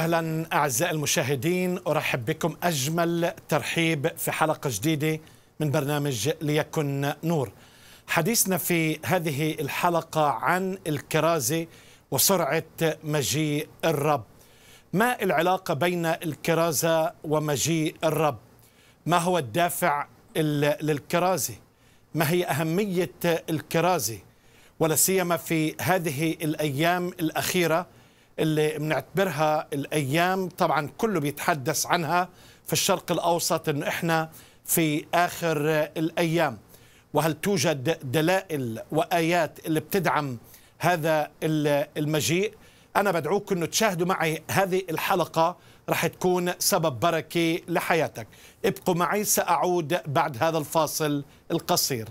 أهلا أعزائي المشاهدين أرحب بكم أجمل ترحيب في حلقة جديدة من برنامج ليكن نور حديثنا في هذه الحلقة عن الكرازة وسرعة مجيء الرب ما العلاقة بين الكرازة ومجيء الرب ما هو الدافع للكرازة ما هي أهمية الكرازة ولا سيما في هذه الأيام الأخيرة اللي بنعتبرها الايام طبعا كله بيتحدث عنها في الشرق الاوسط انه احنا في اخر الايام وهل توجد دلائل وايات اللي بتدعم هذا المجيء انا بدعوك انه تشاهدوا معي هذه الحلقه رح تكون سبب بركه لحياتك ابقوا معي ساعود بعد هذا الفاصل القصير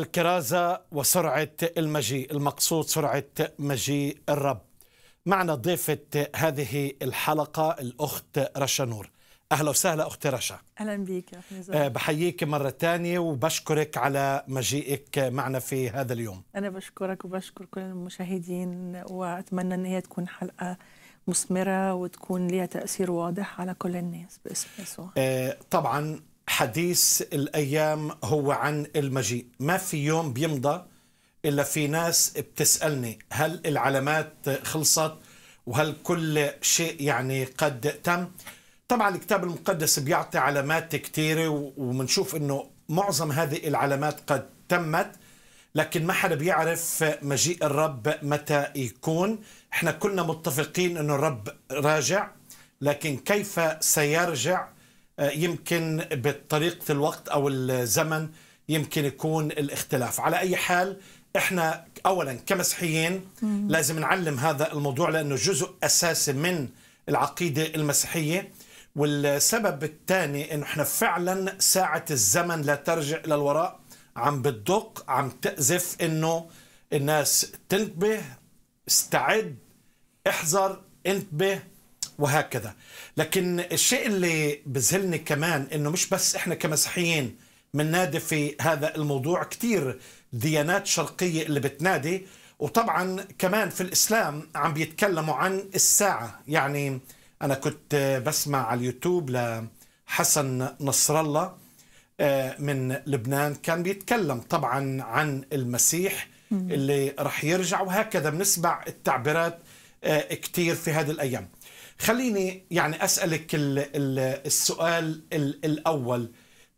الكرازة وسرعة المجيء المقصود سرعة مجيء الرب معنا ضيفة هذه الحلقة الأخت رشا نور أهلا وسهلا أختي رشا أهلا بك يا آه، بحييك مرة ثانية وبشكرك على مجيئك معنا في هذا اليوم أنا بشكرك وبشكر كل المشاهدين وأتمنى أن هي تكون حلقة مثمرة وتكون ليها تأثير واضح على كل الناس باسم يسوع آه، طبعا حديث الايام هو عن المجيء ما في يوم بيمضى الا في ناس بتسالني هل العلامات خلصت وهل كل شيء يعني قد تم طبعا الكتاب المقدس بيعطي علامات كثيره وبنشوف انه معظم هذه العلامات قد تمت لكن ما حدا بيعرف مجيء الرب متى يكون احنا كلنا متفقين انه الرب راجع لكن كيف سيرجع آه، يمكن بطريقة الوقت أو الزمن يمكن يكون الاختلاف على أي حال إحنا أولا كمسيحيين لازم نعلم هذا الموضوع لأنه جزء أساسي من العقيدة المسيحية والسبب الثاني انه احنا فعلا ساعة الزمن لا ترجع الى الوراء عم بتدق عم تأزف انه الناس تنتبه استعد احذر انتبه وهكذا لكن الشيء اللي بذهلني كمان انه مش بس احنا كمسيحيين بننادي في هذا الموضوع كثير ديانات شرقية اللي بتنادي وطبعا كمان في الإسلام عم بيتكلموا عن الساعة يعني أنا كنت بسمع على اليوتيوب لحسن نصر الله آه، من لبنان كان بيتكلم طبعا عن المسيح اللي رح يرجع وهكذا بنسمع التعبيرات آه، كثير في هذه الأيام خليني يعني اسالك الـ الـ السؤال الـ الاول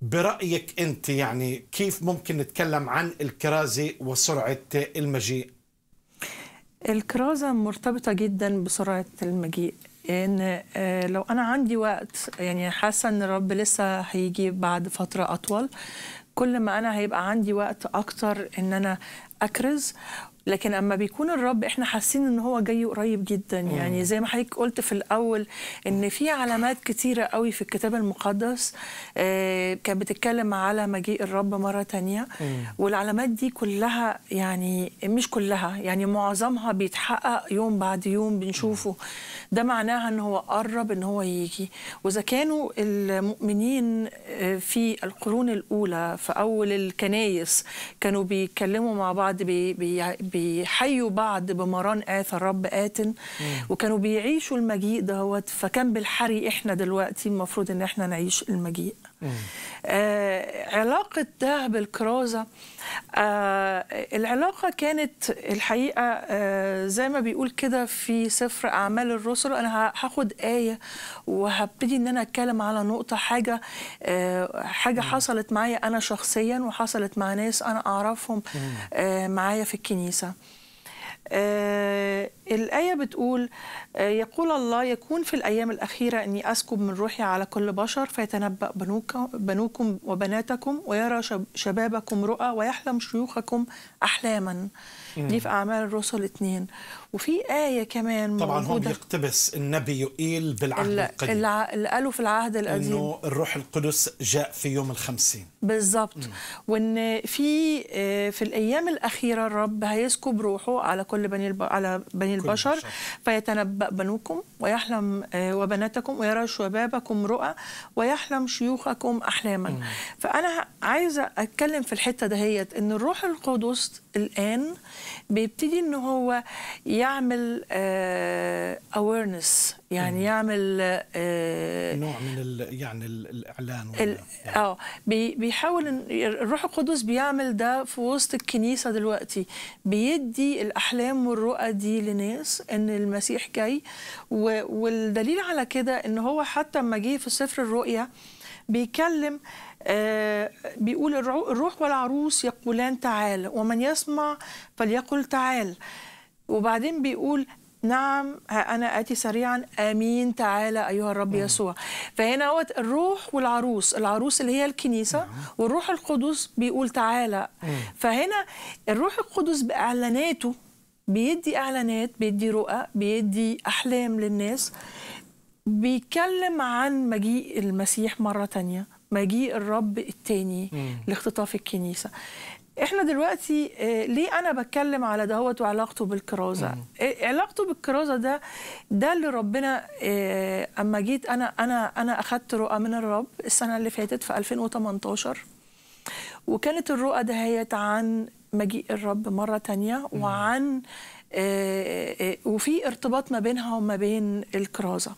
برايك انت يعني كيف ممكن نتكلم عن الكرازه وسرعه المجيء الكرازه مرتبطه جدا بسرعه المجيء ان آه، لو انا عندي وقت يعني حاسه ان الرب لسه هيجي بعد فتره اطول كل ما انا هيبقى عندي وقت اكتر ان انا اكرز لكن اما بيكون الرب احنا حاسين ان هو جاي قريب جدا يعني زي ما حضرتك قلت في الاول ان في علامات كثيره قوي في الكتاب المقدس آه، كانت بتتكلم على مجيء الرب مره تانية والعلامات دي كلها يعني مش كلها يعني معظمها بيتحقق يوم بعد يوم بنشوفه ده معناها ان هو قرب ان هو يجي واذا كانوا المؤمنين آه، في القرون الاولى في اول الكنايس كانوا بيتكلموا مع بعض بي بي بيحيوا بعض بمران آت الرب آتن وكانوا بيعيشوا المجيء دهوت فكان بالحري إحنا دلوقتي المفروض إن إحنا نعيش المجيء آه علاقة ده بالكرازة آه العلاقة كانت الحقيقة آه زي ما بيقول كده في سفر أعمال الرسل أنا هاخد آية وهبتدي إن أنا أتكلم على نقطة حاجة آه حاجة مم. حصلت معايا أنا شخصيا وحصلت مع ناس أنا أعرفهم آه معايا في الكنيسة آه الآية بتقول آه يقول الله يكون في الأيام الأخيرة أني أسكب من روحي على كل بشر فيتنبأ بنوكم وبناتكم ويرى شبابكم رؤى ويحلم شيوخكم أحلاما دي في أعمال الرسل اثنين وفي آية كمان طبعا موجودة هو بيقتبس النبي يقيل بالعهد القديم اللي قالوا في العهد القديم إنه الروح القدس جاء في يوم الخمسين بالظبط وإن في آه، في الأيام الأخيرة الرب هيسكب روحه على كل بني الب... على بني البشر فيتنبأ بنوكم ويحلم آه، وبناتكم ويرى شبابكم رؤى ويحلم شيوخكم أحلاما مم. فأنا عايزة أتكلم في الحتة دهيت إن الروح القدس الآن بيبتدي ان هو يعمل اويرنس آه، يعني مم. يعمل آه، نوع من الـ يعني الاعلان اه بي بيحاول الروح القدس بيعمل ده في وسط الكنيسه دلوقتي بيدي الاحلام والرؤى دي لناس ان المسيح جاي والدليل على كده ان هو حتى لما جه في سفر الرؤيا بيكلم آه آه، بيقول الروح والعروس يقولان تعال ومن يسمع فليقل تعال وبعدين بيقول نعم أنا آتي سريعا آمين تعالى أيها الرب يسوع فهنا هو الروح والعروس العروس اللي هي الكنيسة والروح القدس بيقول تعالى فهنا الروح القدس بإعلاناته بيدي إعلانات بيدي رؤى بيدي أحلام للناس بيتكلم عن مجيء المسيح مرة ثانيه مجيء الرب الثاني لاختطاف الكنيسه احنا دلوقتي آه، ليه انا بتكلم على دهوت وعلاقته بالكرازه آه، علاقته بالكرازه ده ده اللي ربنا آه، اما جيت انا انا انا اخذت رؤى من الرب السنه اللي فاتت في 2018 وكانت الرؤى دهيت عن مجيء الرب مره تانية وعن وفي ارتباط ما بينها وما بين الكرازه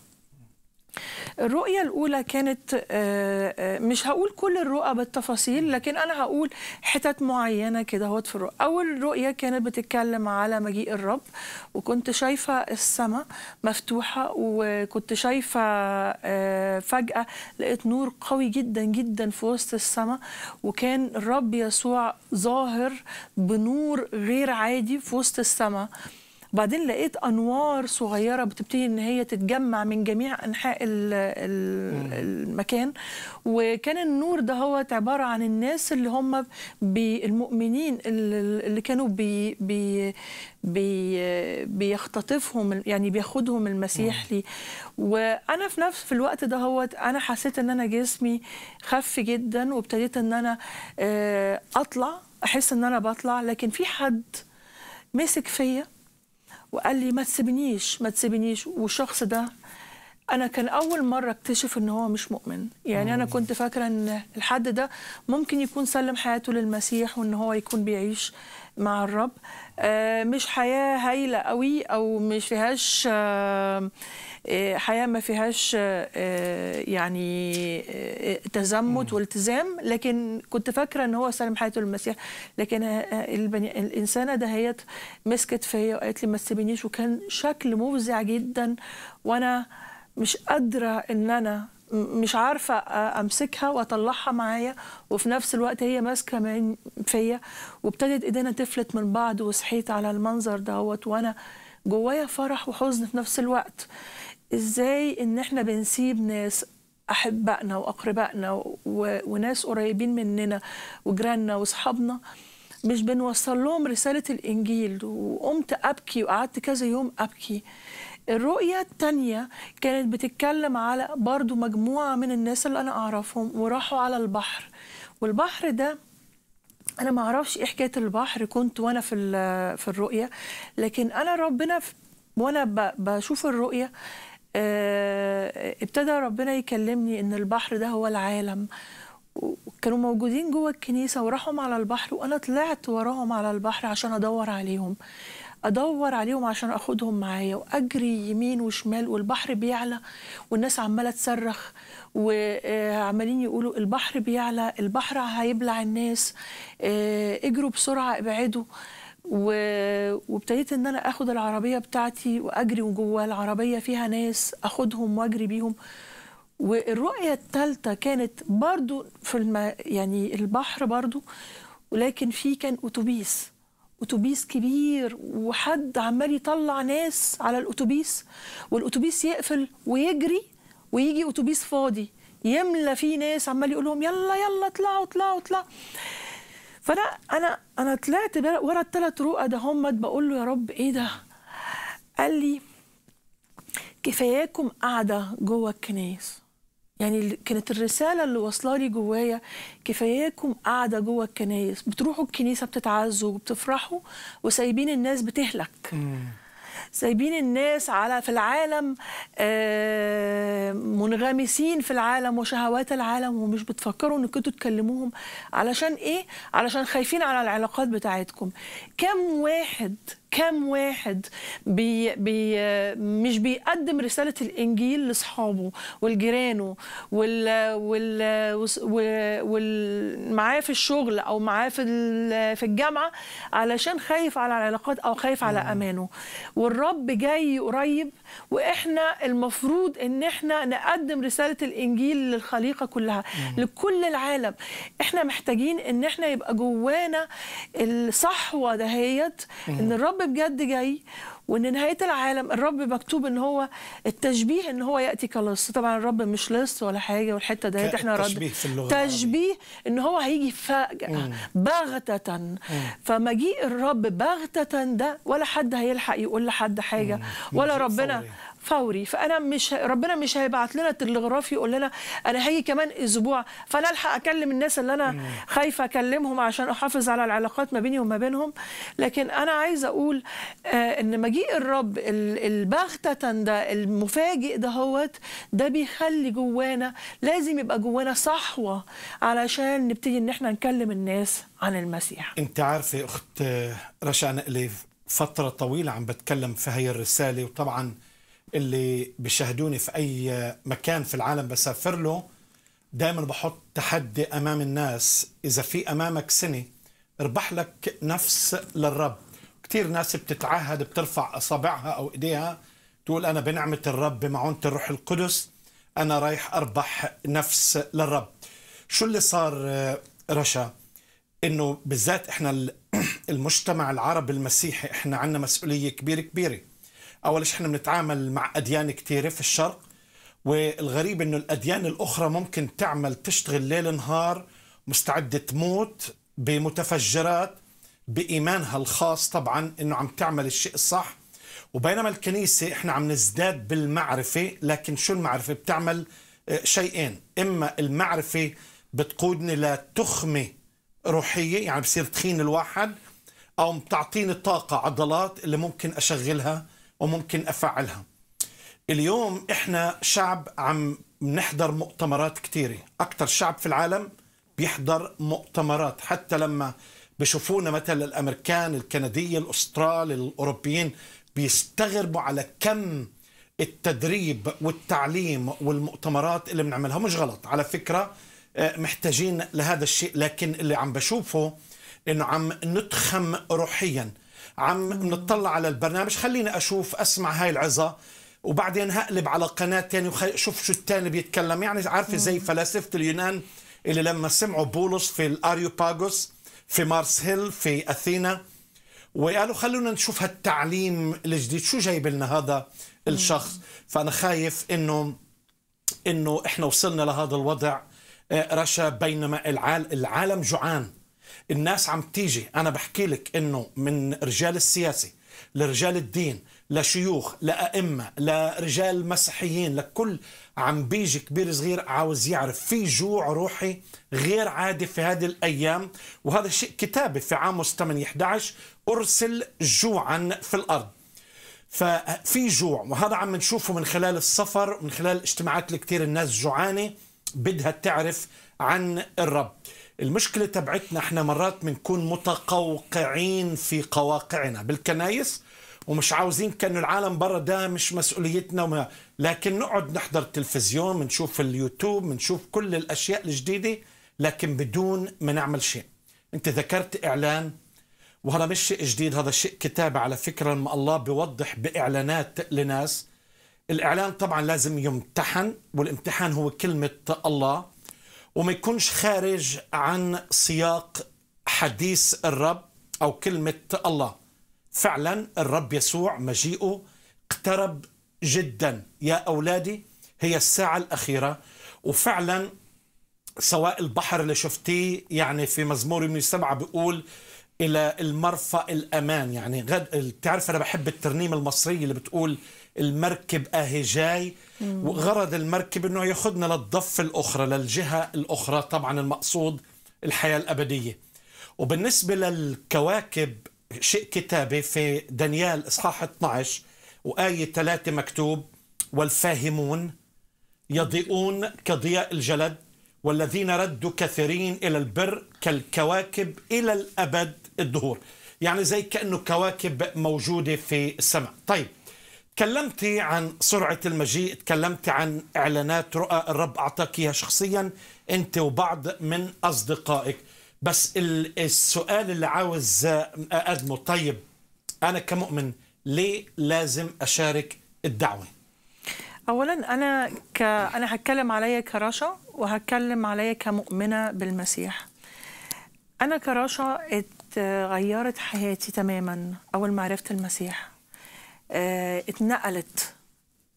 الرؤية الأولى كانت آه، آه، مش هقول كل الرؤى بالتفاصيل لكن أنا هقول حتت معينة كده هوت في الرؤى أول رؤية كانت بتتكلم على مجيء الرب وكنت شايفة السماء مفتوحة وكنت شايفة آه، فجأة لقيت نور قوي جدا جدا في وسط السماء وكان الرب يسوع ظاهر بنور غير عادي في وسط السماء وبعدين لقيت انوار صغيره بتبتدي ان هي تتجمع من جميع انحاء الـ الـ المكان وكان النور ده هو عباره عن الناس اللي هم المؤمنين اللي كانوا بي بي بي بيختطفهم يعني بياخدهم المسيح لي وانا في نفس في الوقت ده هو انا حسيت ان انا جسمي خف جدا وابتديت ان انا آه، اطلع احس ان انا بطلع لكن في حد مسك فيا وقال لي ما تسيبنيش ما تسيبنيش والشخص ده انا كان اول مره اكتشف ان هو مش مؤمن يعني انا كنت فاكره ان الحد ده ممكن يكون سلم حياته للمسيح وان هو يكون بيعيش مع الرب آه، مش حياه هايله قوي او مش فيهاش آه، آه، حياه ما فيهاش يعني تزمت والتزام لكن كنت فاكره ان هو سلم حياته للمسيح لكن البني الانسانه دهيت مسكت فيا وقالت لي ما تسيبنيش وكان شكل مفزع جدا وانا مش قادره ان انا مش عارفه امسكها واطلعها معايا وفي نفس الوقت هي ماسكه من فيا وابتدت ايدينا تفلت من بعض وصحيت على المنظر دوت وانا جوايا فرح وحزن في نفس الوقت ازاي ان احنا بنسيب ناس احبائنا واقربائنا و... وناس قريبين مننا وجيراننا واصحابنا مش بنوصل لهم رساله الانجيل وقمت ابكي وقعدت كذا يوم ابكي الرؤية التانية كانت بتتكلم على برضو مجموعة من الناس اللي أنا أعرفهم وراحوا على البحر والبحر ده أنا ما أعرفش إيه حكاية البحر كنت وأنا في في الرؤية لكن أنا ربنا وأنا بشوف الرؤية آه، ابتدى ربنا يكلمني إن البحر ده هو العالم وكانوا موجودين جوه الكنيسة وراحوا على البحر وأنا طلعت وراهم على البحر عشان أدور عليهم ادور عليهم عشان اخدهم معايا واجري يمين وشمال والبحر بيعلى والناس عماله تصرخ وعمالين آه، يقولوا البحر بيعلى البحر هيبلع الناس آه، اجروا بسرعه ابعدوا وابتديت ان انا اخد العربيه بتاعتي واجري وجوه العربيه فيها ناس اخدهم واجري بيهم والرؤيه الثالثه كانت برضو في الم... يعني البحر برضو ولكن في كان اتوبيس اتوبيس كبير وحد عمال يطلع ناس على الاتوبيس والاتوبيس يقفل ويجري ويجي اتوبيس فاضي يملى فيه ناس عمال يقول لهم يلا يلا اطلعوا اطلعوا اطلعوا فانا انا انا طلعت ورا الثلاث رؤى ده هم بقول له يا رب ايه ده قال لي كفاياكم قاعده جوه الكنايس يعني كانت الرساله اللي واصله لي جوايا كفاياكم قاعده جوه الكنايس بتروحوا الكنيسه بتتعزوا وبتفرحوا وسايبين الناس بتهلك سايبين الناس على في العالم آه، منغمسين في العالم وشهوات العالم ومش بتفكروا انكم تكلموهم علشان ايه علشان خايفين على العلاقات بتاعتكم كم واحد كم واحد بي بي مش بيقدم رسالة الإنجيل لأصحابه والجيرانه وال وال, وال, وال معاه في الشغل أو معاه في في الجامعة علشان خايف على العلاقات أو خايف على أمانه والرب جاي قريب واحنا المفروض ان احنا نقدم رساله الانجيل للخليقه كلها مم. لكل العالم احنا محتاجين ان احنا يبقى جوانا الصحوه دهيت ان الرب بجد جاي وان نهايه العالم الرب مكتوب ان هو التشبيه ان هو ياتي كلص طبعا الرب مش لص ولا حاجه والحته ديت احنا رد تشبيه ان هو هيجي فجاه بغته فمجيء الرب بغته ده ولا حد هيلحق يقول لحد حاجه ولا ربنا فوري فانا مش ربنا مش هيبعت لنا تلغراف يقول لنا انا هيجي كمان اسبوع فانا الحق اكلم الناس اللي انا خايفه اكلمهم عشان احافظ على العلاقات ما بيني وما بينهم لكن انا عايزه اقول آه، ان مجيء الرب البغته ده المفاجئ ده هوت ده بيخلي جوانا لازم يبقى جوانا صحوه علشان نبتدي ان احنا نكلم الناس عن المسيح انت عارفه اخت آه، رشا نقلي فتره طويله عم بتكلم في هي الرساله وطبعا اللي بيشاهدوني في اي مكان في العالم بسافر له دائما بحط تحدي امام الناس اذا في امامك سنه اربح لك نفس للرب كثير ناس بتتعهد بترفع اصابعها او ايديها تقول انا بنعمه الرب بمعونه الروح القدس انا رايح اربح نفس للرب شو اللي صار رشا انه بالذات احنا المجتمع العربي المسيحي احنا عندنا مسؤوليه كبيره كبيره أول شيء احنا بنتعامل مع أديان كثيرة في الشرق والغريب إنه الأديان الأخرى ممكن تعمل تشتغل ليل نهار مستعدة تموت بمتفجرات بإيمانها الخاص طبعا إنه عم تعمل الشيء الصح وبينما الكنيسة احنا عم نزداد بالمعرفة لكن شو المعرفة بتعمل آه، شيئين إما المعرفة بتقودني لتخمة روحية يعني بصير تخين الواحد أو بتعطيني طاقة عضلات اللي ممكن أشغلها وممكن افعلها اليوم احنا شعب عم نحضر مؤتمرات كثيره اكثر شعب في العالم بيحضر مؤتمرات حتى لما بشوفونا مثلا الامريكان الكندية الاسترال الاوروبيين بيستغربوا على كم التدريب والتعليم والمؤتمرات اللي بنعملها مش غلط على فكره آه، محتاجين لهذا الشيء لكن اللي عم بشوفه انه عم نتخم روحيا عم نطلع على البرنامج خليني اشوف اسمع هاي العظه وبعدين هقلب على قناه ثانيه وشوف شو الثاني بيتكلم يعني عارفه زي فلاسفه اليونان اللي لما سمعوا بولس في الاريوباغوس في مارس هيل في اثينا وقالوا خلونا نشوف هالتعليم الجديد شو جايب لنا هذا الشخص فانا خايف انه انه احنا وصلنا لهذا الوضع آه، رشا بينما العالم جوعان الناس عم تيجي انا بحكي لك انه من رجال السياسه لرجال الدين لشيوخ لأئمة لرجال مسيحيين لكل عم بيجي كبير صغير عاوز يعرف في جوع روحي غير عادي في هذه الأيام وهذا شيء كتابي في عاموس 8 11 أرسل جوعا في الأرض ففي جوع وهذا عم نشوفه من خلال السفر ومن خلال الاجتماعات الكثير الناس جوعانة بدها تعرف عن الرب المشكلة تبعتنا احنا مرات بنكون متقوقعين في قواقعنا بالكنايس ومش عاوزين كأنه العالم برا ده مش مسؤوليتنا وما لكن نقعد نحضر التلفزيون بنشوف اليوتيوب بنشوف كل الأشياء الجديدة لكن بدون ما نعمل شيء أنت ذكرت إعلان وهذا مش شيء جديد هذا شيء كتابة على فكرة ما الله بيوضح بإعلانات لناس الإعلان طبعا لازم يمتحن والامتحان هو كلمة الله وما يكونش خارج عن سياق حديث الرب أو كلمة الله فعلا الرب يسوع مجيئه اقترب جدا يا أولادي هي الساعة الأخيرة وفعلا سواء البحر اللي شفتيه يعني في مزمور من سبعة بيقول إلى المرفأ الأمان يعني غد... تعرف أنا بحب الترنيمة المصرية اللي بتقول المركب آهي جاي وغرض المركب انه ياخذنا للضفه الاخرى للجهه الاخرى طبعا المقصود الحياه الابديه وبالنسبه للكواكب شيء كتابي في دانيال اصحاح 12 وايه 3 مكتوب والفاهمون يضيئون كضياء الجلد والذين ردوا كثيرين الى البر كالكواكب الى الابد الدهور يعني زي كانه كواكب موجوده في السماء طيب تكلمتي عن سرعة المجيء تكلمتي عن إعلانات رؤى الرب أعطاك إياها شخصيا أنت وبعض من أصدقائك بس السؤال اللي عاوز آه، أقدمه طيب أنا كمؤمن ليه لازم أشارك الدعوة أولا أنا ك... أنا هتكلم عليا كرشا وهتكلم عليا كمؤمنة بالمسيح أنا كرشا اتغيرت حياتي تماما أول ما عرفت المسيح آه، اتنقلت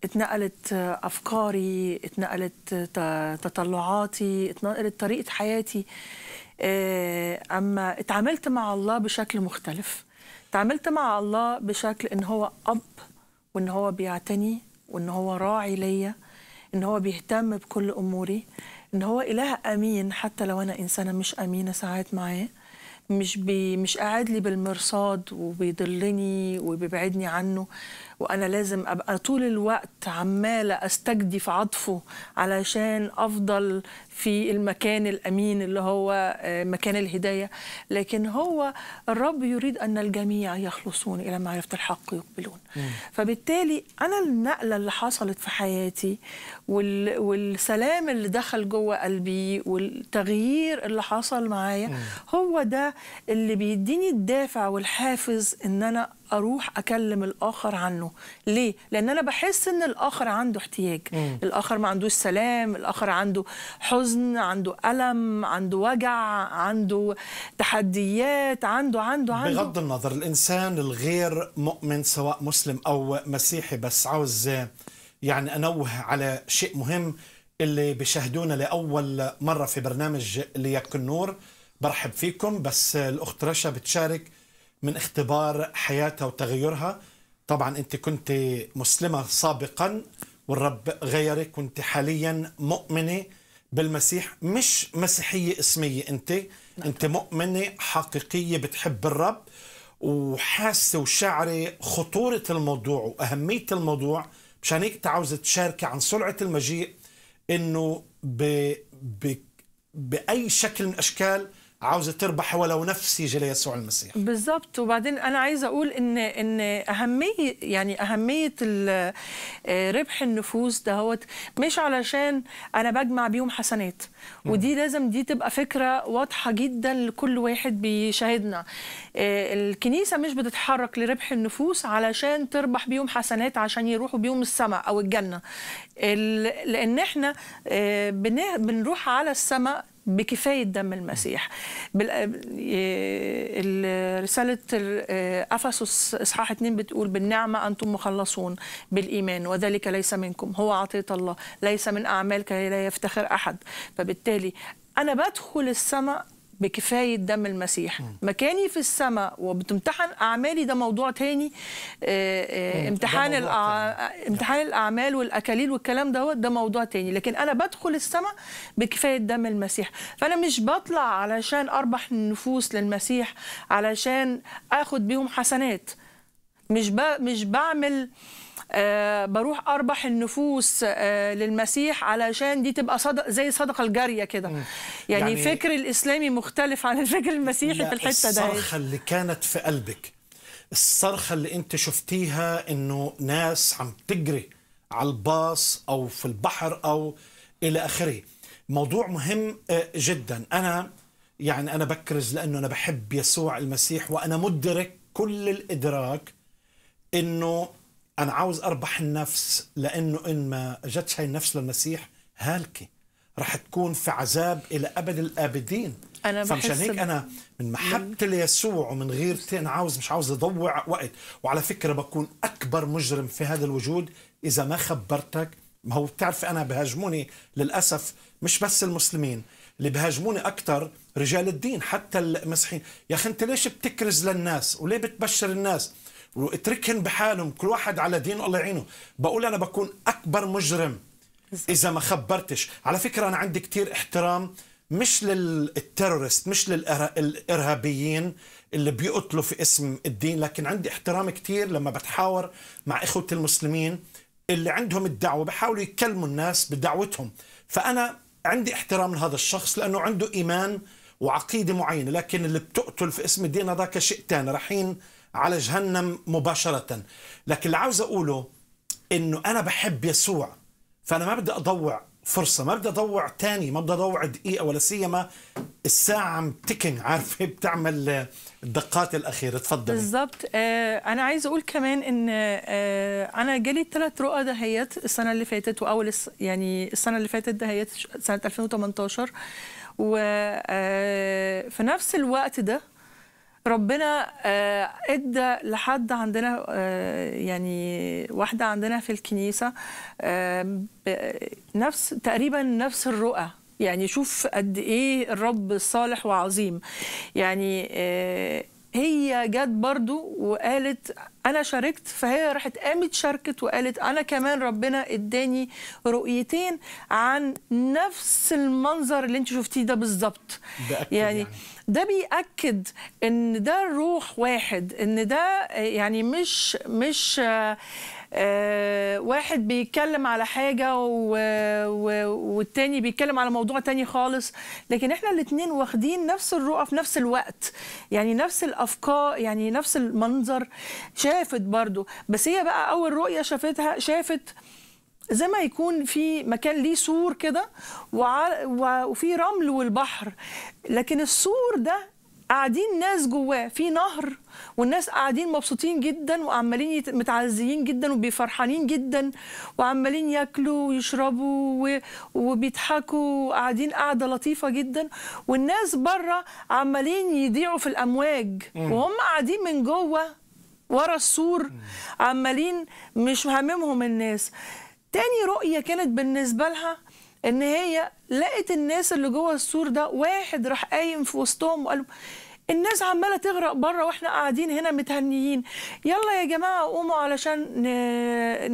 اتنقلت افكاري اتنقلت تطلعاتي اتنقلت طريقه حياتي آه، اما اتعاملت مع الله بشكل مختلف تعاملت مع الله بشكل ان هو اب وان هو بيعتني وان هو راعي ليا ان هو بيهتم بكل اموري ان هو اله امين حتى لو انا انسانه مش امينه ساعات معاه مش بي مش قاعد لي بالمرصاد وبيضلني وبيبعدني عنه وانا لازم ابقى طول الوقت عماله استجدي في عطفه علشان افضل في المكان الامين اللي هو آه، مكان الهدايه لكن هو الرب يريد ان الجميع يخلصون الى معرفه الحق يقبلون فبالتالي انا النقله اللي حصلت في حياتي والسلام اللي دخل جوه قلبي والتغيير اللي حصل معايا هو ده اللي بيديني الدافع والحافز ان انا اروح اكلم الاخر عنه ليه لان انا بحس ان الاخر عنده احتياج مم. الاخر ما عندوش سلام الاخر عنده حزن حزن عنده ألم عنده وجع عنده تحديات عنده عنده عنده بغض النظر الإنسان الغير مؤمن سواء مسلم أو مسيحي بس عاوز يعني أنوه على شيء مهم اللي بيشاهدونا لأول مرة في برنامج ليك النور برحب فيكم بس الأخت رشا بتشارك من اختبار حياتها وتغيرها طبعا أنت كنت مسلمة سابقا والرب غيرك وانت حاليا مؤمنه بالمسيح مش مسيحية اسمية أنت نعم. أنت مؤمنة حقيقية بتحب الرب وحاسة وشاعرة خطورة الموضوع وأهمية الموضوع مشان هيك عاوزة تشاركي عن سرعة المجيء أنه ب... ب... بأي شكل من أشكال عاوزه تربح ولو نفسي جل يسوع المسيح بالظبط وبعدين انا عايزه اقول ان ان اهميه يعني اهميه آه، ربح النفوس دهوت مش علشان انا بجمع بيهم حسنات ودي لازم دي تبقى فكره واضحه جدا لكل واحد بيشاهدنا آه، الكنيسه مش بتتحرك لربح النفوس علشان تربح بيهم حسنات عشان يروحوا بيهم السماء او الجنه لان احنا آه، بنروح على السماء بكفاية دم المسيح رسالة أفسس إصحاح 2 بتقول بالنعمة أنتم مخلصون بالإيمان وذلك ليس منكم هو عطية الله ليس من أعمال كي لا يفتخر أحد فبالتالي أنا بدخل السماء بكفاية دم المسيح مكاني في السماء وبتمتحن أعمالي ده موضوع تاني آه، آه، امتحان الأع... امتحان الأعمال والأكاليل والكلام دوت ده موضوع تاني لكن أنا بدخل السماء بكفاية دم المسيح فأنا مش بطلع علشان أربح النفوس للمسيح علشان آخد بيهم حسنات مش ب... مش بعمل آه آه، بروح اربح النفوس آه، للمسيح علشان دي تبقى صدق زي صدقه الجاريه كده يعني, يعني الفكر الاسلامي مختلف عن الفكر المسيحي في الحته ده الصرخه اللي كانت في قلبك الصرخه اللي انت شفتيها انه ناس عم تجري على الباص او في البحر او الى اخره موضوع مهم آه، جدا انا يعني انا بكرز لانه انا بحب يسوع المسيح وانا مدرك كل الادراك انه أنا عاوز أربح النفس لأنه إن ما جتش هاي النفس للمسيح هالكة راح تكون في عذاب إلى أبد الآبدين أنا فمشان هيك أنا من محبتي ليسوع ومن غيرتي أنا عاوز مش عاوز أضوع وقت وعلى فكرة بكون أكبر مجرم في هذا الوجود إذا ما خبرتك ما هو بتعرف أنا بهاجموني للأسف مش بس المسلمين اللي بهاجموني أكثر رجال الدين حتى المسيحيين يا أخي أنت ليش بتكرز للناس وليه بتبشر الناس واتركهم بحالهم كل واحد على دينه الله يعينه بقول انا بكون اكبر مجرم اذا ما خبرتش على فكره انا عندي كثير احترام مش للتيرورست مش للارهابيين اللي بيقتلوا في اسم الدين لكن عندي احترام كثير لما بتحاور مع اخوتي المسلمين اللي عندهم الدعوه بحاولوا يكلموا الناس بدعوتهم فانا عندي احترام لهذا الشخص لانه عنده ايمان وعقيده معينه لكن اللي بتقتل في اسم الدين هذاك شيء ثاني رايحين على جهنم مباشرة لكن اللي عاوز أقوله أنه أنا بحب يسوع فأنا ما بدي أضوع فرصة ما بدي أضوع تاني ما بدي أضوع دقيقة ولا سيما الساعة عم تكن عارفة بتعمل الدقات الأخيرة تفضل بالضبط آه، أنا عايز أقول كمان إن آه، أنا جالي ثلاث رؤى دهيت السنة اللي فاتت وأول يعني السنة اللي فاتت دهيت سنة 2018 وفي آه، نفس الوقت ده ربنا آه، ادى لحد عندنا آه، يعني واحده عندنا في الكنيسه آه، نفس تقريبا نفس الرؤى يعني شوف قد ايه الرب صالح وعظيم يعني هي جت برضو وقالت انا شاركت فهي راحت قامت شاركت وقالت انا كمان ربنا اداني رؤيتين عن نفس المنظر اللي انت شفتيه ده بالظبط يعني, يعني ده بيأكد ان ده روح واحد ان ده يعني مش مش آه آه، واحد بيتكلم على حاجه و... و... والتاني بيتكلم على موضوع تاني خالص لكن احنا الاثنين واخدين نفس الرؤى في نفس الوقت يعني نفس الافكار يعني نفس المنظر شافت برضو بس هي بقى اول رؤيه شافتها شافت زي ما يكون في مكان ليه سور كده وع... وفي رمل والبحر لكن السور ده قاعدين ناس جواه في نهر والناس قاعدين مبسوطين جدا وعمالين متعزيين جدا وبيفرحانين جدا وعمالين ياكلوا ويشربوا وبيضحكوا قاعدين قاعده لطيفه جدا والناس بره عمالين يضيعوا في الامواج وهم قاعدين من جوه ورا السور عمالين مش هاممهم الناس تاني رؤية كانت بالنسبة لها ان هي لقت الناس اللي جوه السور ده واحد راح قايم في وسطهم وقال الناس عماله تغرق بره واحنا قاعدين هنا متهنيين يلا يا جماعه قوموا علشان ن...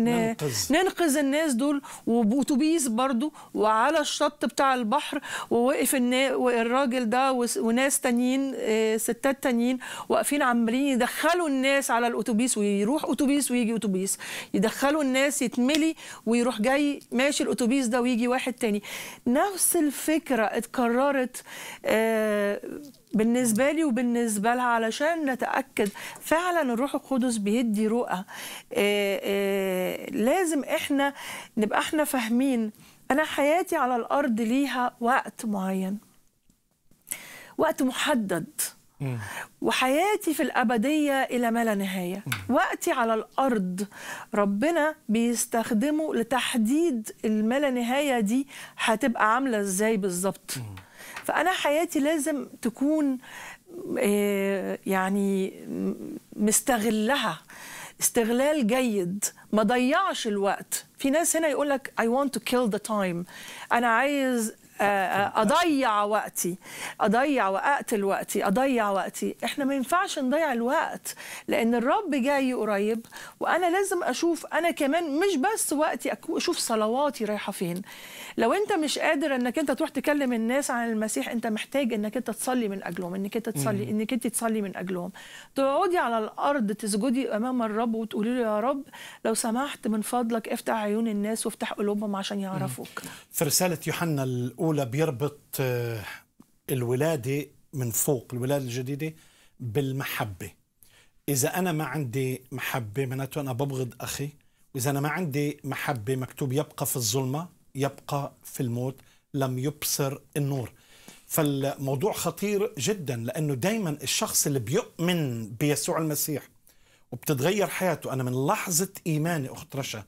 ننقذ. ننقذ الناس دول وباتوبيس برضو وعلى الشط بتاع البحر ووقف النا... الراجل ده و... وناس تانيين آه، ستات تانيين واقفين عمالين يدخلوا الناس على الاتوبيس ويروح اتوبيس ويجي اتوبيس يدخلوا الناس يتملي ويروح جاي ماشي الاتوبيس ده ويجي واحد تاني نفس الفكره اتكررت آه بالنسبة لي وبالنسبة لها علشان نتأكد فعلا الروح القدس بيدي رؤى آه، آه، لازم احنا نبقى احنا فاهمين أنا حياتي على الأرض ليها وقت معين وقت محدد وحياتي في الأبدية إلى ما لا نهاية وقتي على الأرض ربنا بيستخدمه لتحديد الملا لا نهاية دي هتبقى عاملة إزاي بالظبط فانا حياتي لازم تكون آه، يعني مستغلها استغلال جيد ما ضيعش الوقت في ناس هنا يقول لك اي want تو كيل ذا تايم أنا عايز آه، آه، أضيع وقتي أضيع وأقتل وقتي أضيع وقتي إحنا ما ينفعش نضيع الوقت لأن الرب جاي قريب وأنا لازم أشوف أنا كمان مش بس وقتي أشوف صلواتي رايحة فين لو انت مش قادر انك انت تروح تكلم الناس عن المسيح انت محتاج انك انت تصلي من اجلهم انك انت تصلي انك انت تصلي من اجلهم تقعدي على الارض تسجدي امام الرب وتقولي له يا رب لو سمحت من فضلك افتح عيون الناس وافتح قلوبهم عشان يعرفوك في رساله يوحنا الاولى بيربط آه، الولاده من فوق الولاده الجديده بالمحبه اذا انا ما عندي محبه معناته انا ببغض اخي واذا انا ما عندي محبه مكتوب يبقى في الظلمه يبقى في الموت لم يبصر النور فالموضوع خطير جدا لانه دائما الشخص اللي بيؤمن بيسوع المسيح وبتتغير حياته انا من لحظه ايماني اخت رشا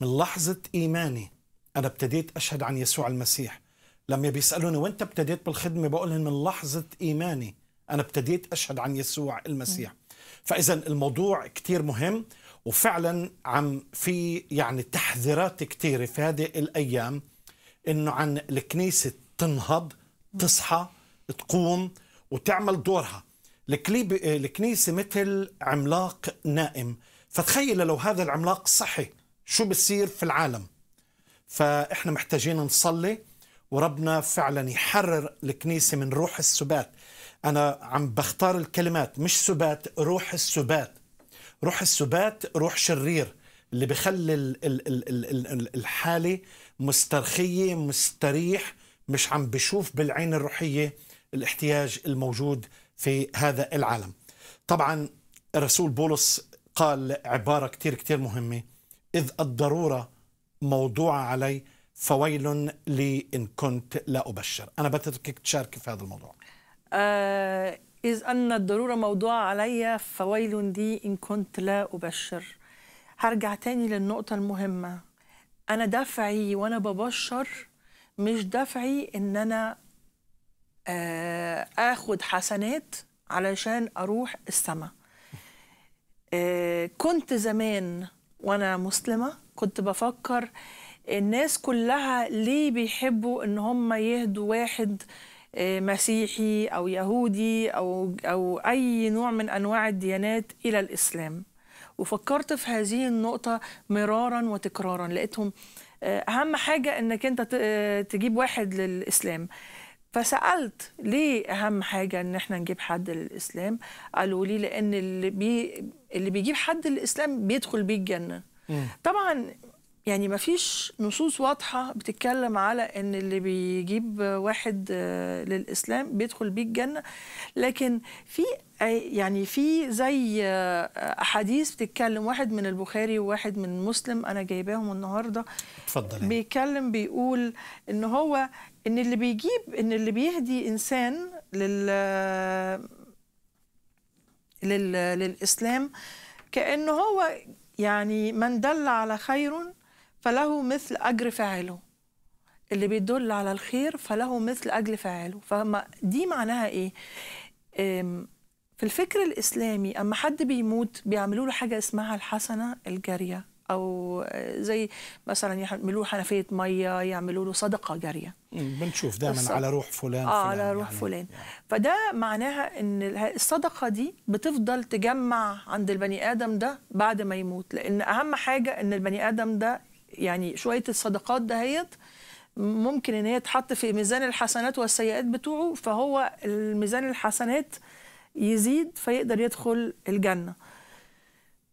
من لحظه ايماني انا ابتديت اشهد عن يسوع المسيح لما بيسالوني وانت ابتديت بالخدمه بقول لهم من لحظه ايماني انا ابتديت اشهد عن يسوع المسيح فاذا الموضوع كثير مهم وفعلا عم في يعني تحذيرات كثيره في هذه الايام انه عن الكنيسه تنهض تصحى تقوم وتعمل دورها الكليب الكنيسه مثل عملاق نائم فتخيل لو هذا العملاق صحي شو بصير في العالم فاحنا محتاجين نصلي وربنا فعلا يحرر الكنيسه من روح السبات انا عم بختار الكلمات مش سبات روح السبات روح السبات روح شرير اللي بخلي الـ الـ الـ الـ الـ الحالة مسترخية مستريح مش عم بشوف بالعين الروحية الاحتياج الموجود في هذا العالم طبعا الرسول بولس قال عبارة كتير كتير مهمة إذ الضرورة موضوعة علي فويل لي إن كنت لا أبشر أنا بتركك تشاركي في هذا الموضوع آه إذ أن الضرورة موضوعة عليا فويل دي إن كنت لا أبشر هرجع تاني للنقطة المهمة أنا دافعي وأنا ببشر مش دافعي إن أنا آه، آخد حسنات علشان أروح السماء آه، كنت زمان وأنا مسلمة كنت بفكر الناس كلها ليه بيحبوا إن هم يهدوا واحد آه، مسيحي او يهودي او او اي نوع من انواع الديانات الى الاسلام وفكرت في هذه النقطه مرارا وتكرارا لقيتهم آه، اهم حاجه انك انت آه، تجيب واحد للاسلام فسالت ليه اهم حاجه ان احنا نجيب حد للاسلام قالوا لي لان اللي بي اللي بيجيب حد للاسلام بيدخل بيه الجنه طبعا يعني ما فيش نصوص واضحة بتتكلم على إن اللي بيجيب واحد آه، للإسلام بيدخل بيه الجنة لكن في آه، يعني في زي آه، أحاديث بتتكلم واحد من البخاري وواحد من مسلم أنا جايباهم النهاردة اتفضل يعني. بيتكلم بيقول إن هو إن اللي بيجيب إن اللي بيهدي إنسان لل لل للإسلام كأنه هو يعني من دل على خير فله مثل أجر فاعله اللي بيدل على الخير فله مثل أجل فاعله فما دي معناها إيه في الفكر الإسلامي أما حد بيموت بيعملوا له حاجة اسمها الحسنة الجارية أو زي مثلا يعملوا له حنفية مية يعملوا له صدقة جارية بنشوف دايما على روح فلان آه فلان على روح يعني فلان يعني. فده معناها إن الصدقة دي بتفضل تجمع عند البني آدم ده بعد ما يموت لأن أهم حاجة إن البني آدم ده يعني شويه الصدقات دهيت ممكن ان هي تحط في ميزان الحسنات والسيئات بتوعه فهو الميزان الحسنات يزيد فيقدر يدخل الجنه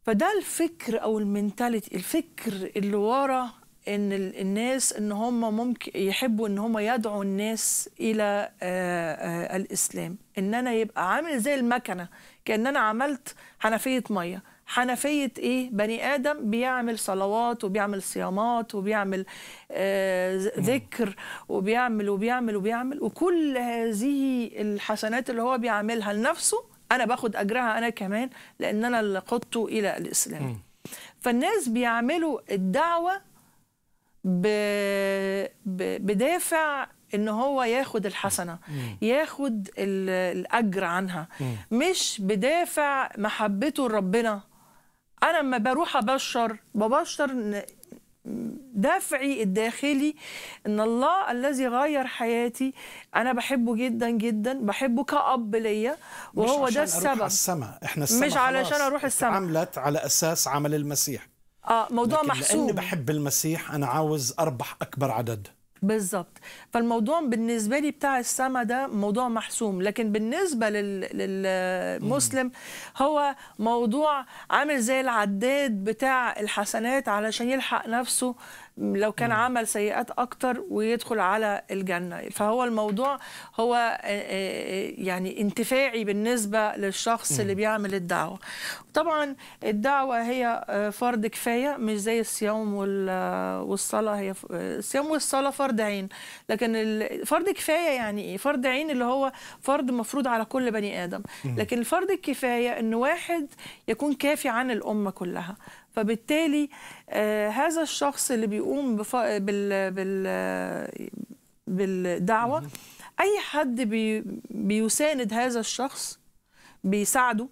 فده الفكر او المنتاليتي الفكر اللي ورا ان الناس ان هم ممكن يحبوا ان هم يدعوا الناس الى آه، آه، الاسلام ان انا يبقى عامل زي المكنه كان انا عملت حنفيه ميه حنفية إيه؟ بني آدم بيعمل صلوات وبيعمل صيامات وبيعمل آه ذكر وبيعمل وبيعمل وبيعمل وكل هذه الحسنات اللي هو بيعملها لنفسه أنا باخد أجرها أنا كمان لأن أنا اللي قدته إلى الإسلام فالناس بيعملوا الدعوة ب... ب... بدافع ان هو ياخد الحسنه ياخد الاجر عنها مش بدافع محبته لربنا انا لما بروح ابشر ببشر دافعي الداخلي ان الله الذي غير حياتي انا بحبه جدا جدا بحبه كاب ليا وهو ده السبب أروح السماء احنا السماء مش علشان اروح السماء عملت على اساس عمل المسيح اه موضوع محسوب لاني بحب المسيح انا عاوز اربح اكبر عدد بالظبط فالموضوع بالنسبه لي بتاع السما ده موضوع محسوم لكن بالنسبه للمسلم هو موضوع عامل زي العداد بتاع الحسنات علشان يلحق نفسه لو كان عمل سيئات اكتر ويدخل على الجنه فهو الموضوع هو آه، آه، يعني انتفاعي بالنسبه للشخص اللي بيعمل الدعوه طبعا الدعوه هي آه، فرض كفايه مش زي الصيام والصلاه هي الصيام والصلاه فرض عين لكن فرض كفايه يعني ايه فرض عين اللي هو فرض مفروض على كل بني ادم لكن الفرض الكفايه ان واحد يكون كافي عن الامه كلها فبالتالي آه، هذا الشخص اللي بيقوم بفا... بال... بال... بالدعوة أي حد بي... بيساند هذا الشخص بيساعده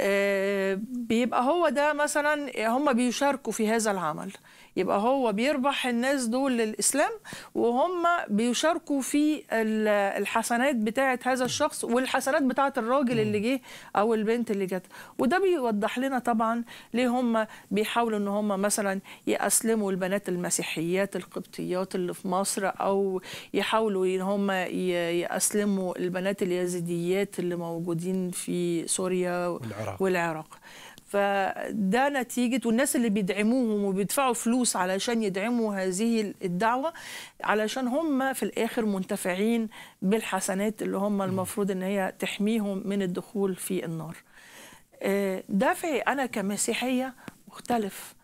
آه، بيبقى هو ده مثلا هم بيشاركوا في هذا العمل يبقى هو بيربح الناس دول للإسلام وهم بيشاركوا في الحسنات بتاعة هذا الشخص والحسنات بتاعة الراجل اللي جه أو البنت اللي جت وده بيوضح لنا طبعا ليه هم بيحاولوا إن هم مثلا يأسلموا البنات المسيحيات القبطيات اللي في مصر أو يحاولوا إن هم يأسلموا البنات اليزيديات اللي موجودين في سوريا والعراق, والعراق. فده نتيجة والناس اللي بيدعموهم وبيدفعوا فلوس علشان يدعموا هذه الدعوة علشان هم في الآخر منتفعين بالحسنات اللي هم المفروض إن هي تحميهم من الدخول في النار آه، دافعي أنا كمسيحية مختلف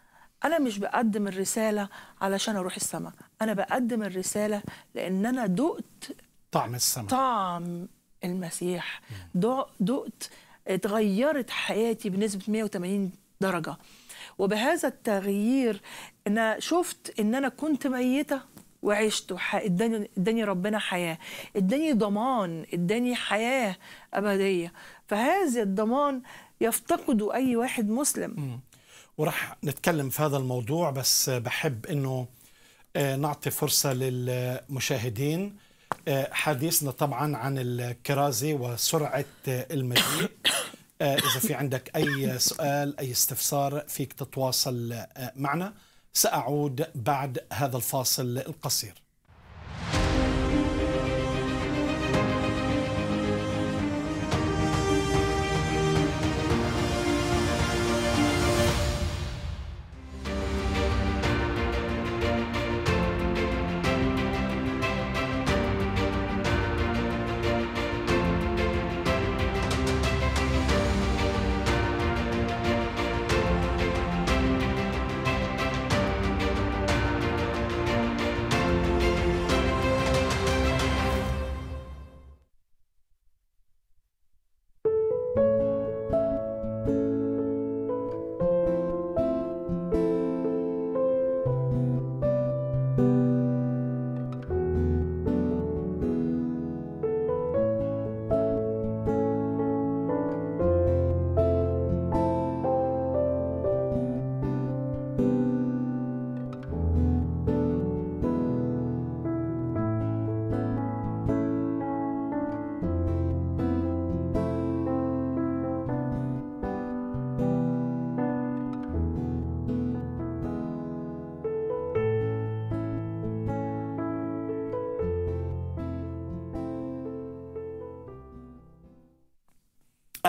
أنا مش بقدم الرسالة علشان أروح السماء أنا بقدم الرسالة لأن أنا دقت طعم السماء طعم المسيح دقت اتغيرت حياتي بنسبه 180 درجه وبهذا التغيير انا شفت ان انا كنت ميته وعشت اداني ربنا حياه اداني ضمان اداني حياه ابديه فهذا الضمان يفتقده اي واحد مسلم وراح نتكلم في هذا الموضوع بس بحب انه آه، نعطي فرصه للمشاهدين آه، حديثنا طبعا عن الكرازة وسرعة آه، المجيء آه، إذا في عندك أي سؤال أي استفسار فيك تتواصل معنا سأعود بعد هذا الفاصل القصير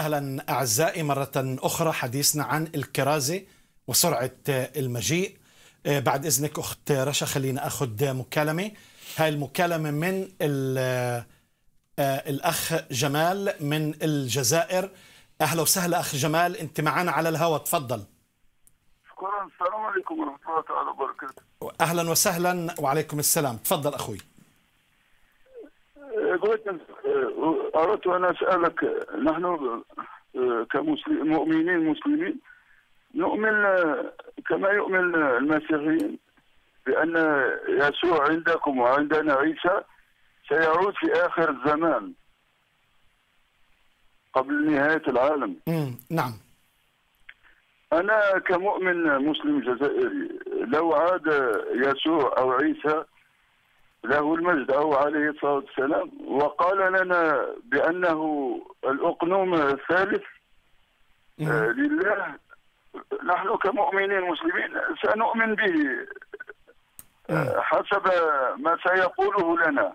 اهلا اعزائي مره اخرى حديثنا عن الكرازه وسرعه المجيء آه، بعد اذنك اخت رشا خلينا اخذ مكالمه هاي المكالمه من آه، آه، الاخ جمال من الجزائر اهلا وسهلا اخ جمال انت معنا على الهواء تفضل شكرا السلام عليكم ورحمه الله تعالى وبركاته اهلا وسهلا وعليكم السلام تفضل اخوي قلت أردت أن أسألك نحن آه، كمؤمنين مسلمين نؤمن كما يؤمن المسيحيين بأن يسوع عندكم وعندنا عيسى سيعود في آخر الزمان قبل نهاية العالم نعم أنا كمؤمن مسلم جزائري لو عاد يسوع أو عيسى له المجد أو عليه الصلاة والسلام وقال لنا بأنه الأقنوم الثالث آه، لله نحن كمؤمنين مسلمين سنؤمن به آه، حسب ما سيقوله لنا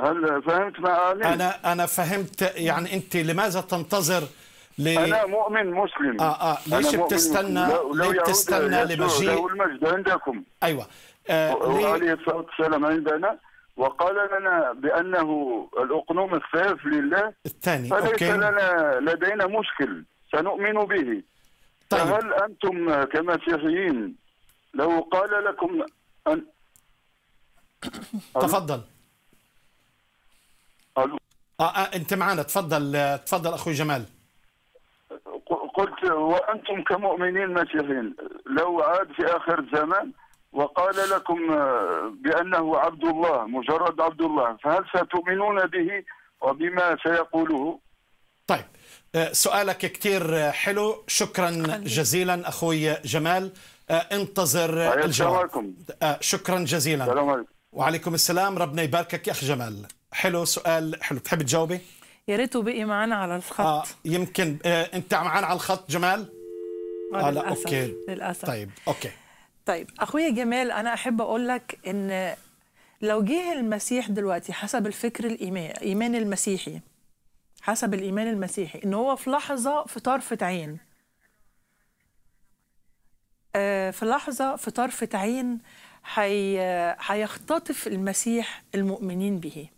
هل فهمت ما أنا أنا فهمت يعني أنت لماذا تنتظر ل... أنا مؤمن مسلم آه آه ليش بتستنى ليه بتستنى لمجيء المجد عندكم أيوه آه، عليه الصلاة والسلام عندنا وقال لنا بأنه الأقنوم الثالث لله الثاني فليس أوكي. لنا لدينا مشكل سنؤمن به طيب. فهل أنتم كمسيحيين لو قال لكم أن تفضل ألو. آه, آه أنت معنا تفضل تفضل أخوي جمال قلت وأنتم كمؤمنين مسيحيين لو عاد في آخر الزمان وقال لكم آه، بأنه عبد الله مجرد عبد الله فهل ستؤمنون به وبما سيقوله طيب آه، سؤالك كتير حلو شكرا جزيلا أخوي جمال آه، انتظر أيوة، الجواب شكرا جزيلا السلام عليكم وعليكم السلام ربنا يباركك يا أخ جمال حلو سؤال حلو تحب تجاوبي يا ريت بقي معنا على الخط آه يمكن آه انت معنا على الخط جمال آه, آه لا اوكي للاسف طيب اوكي طيب اخويا جمال انا احب اقول لك ان لو جه المسيح دلوقتي حسب الفكر الايمان الايمان المسيحي حسب الايمان المسيحي ان هو في لحظه في طرفه عين آه، في لحظه في طرفه عين هي هيختطف المسيح المؤمنين به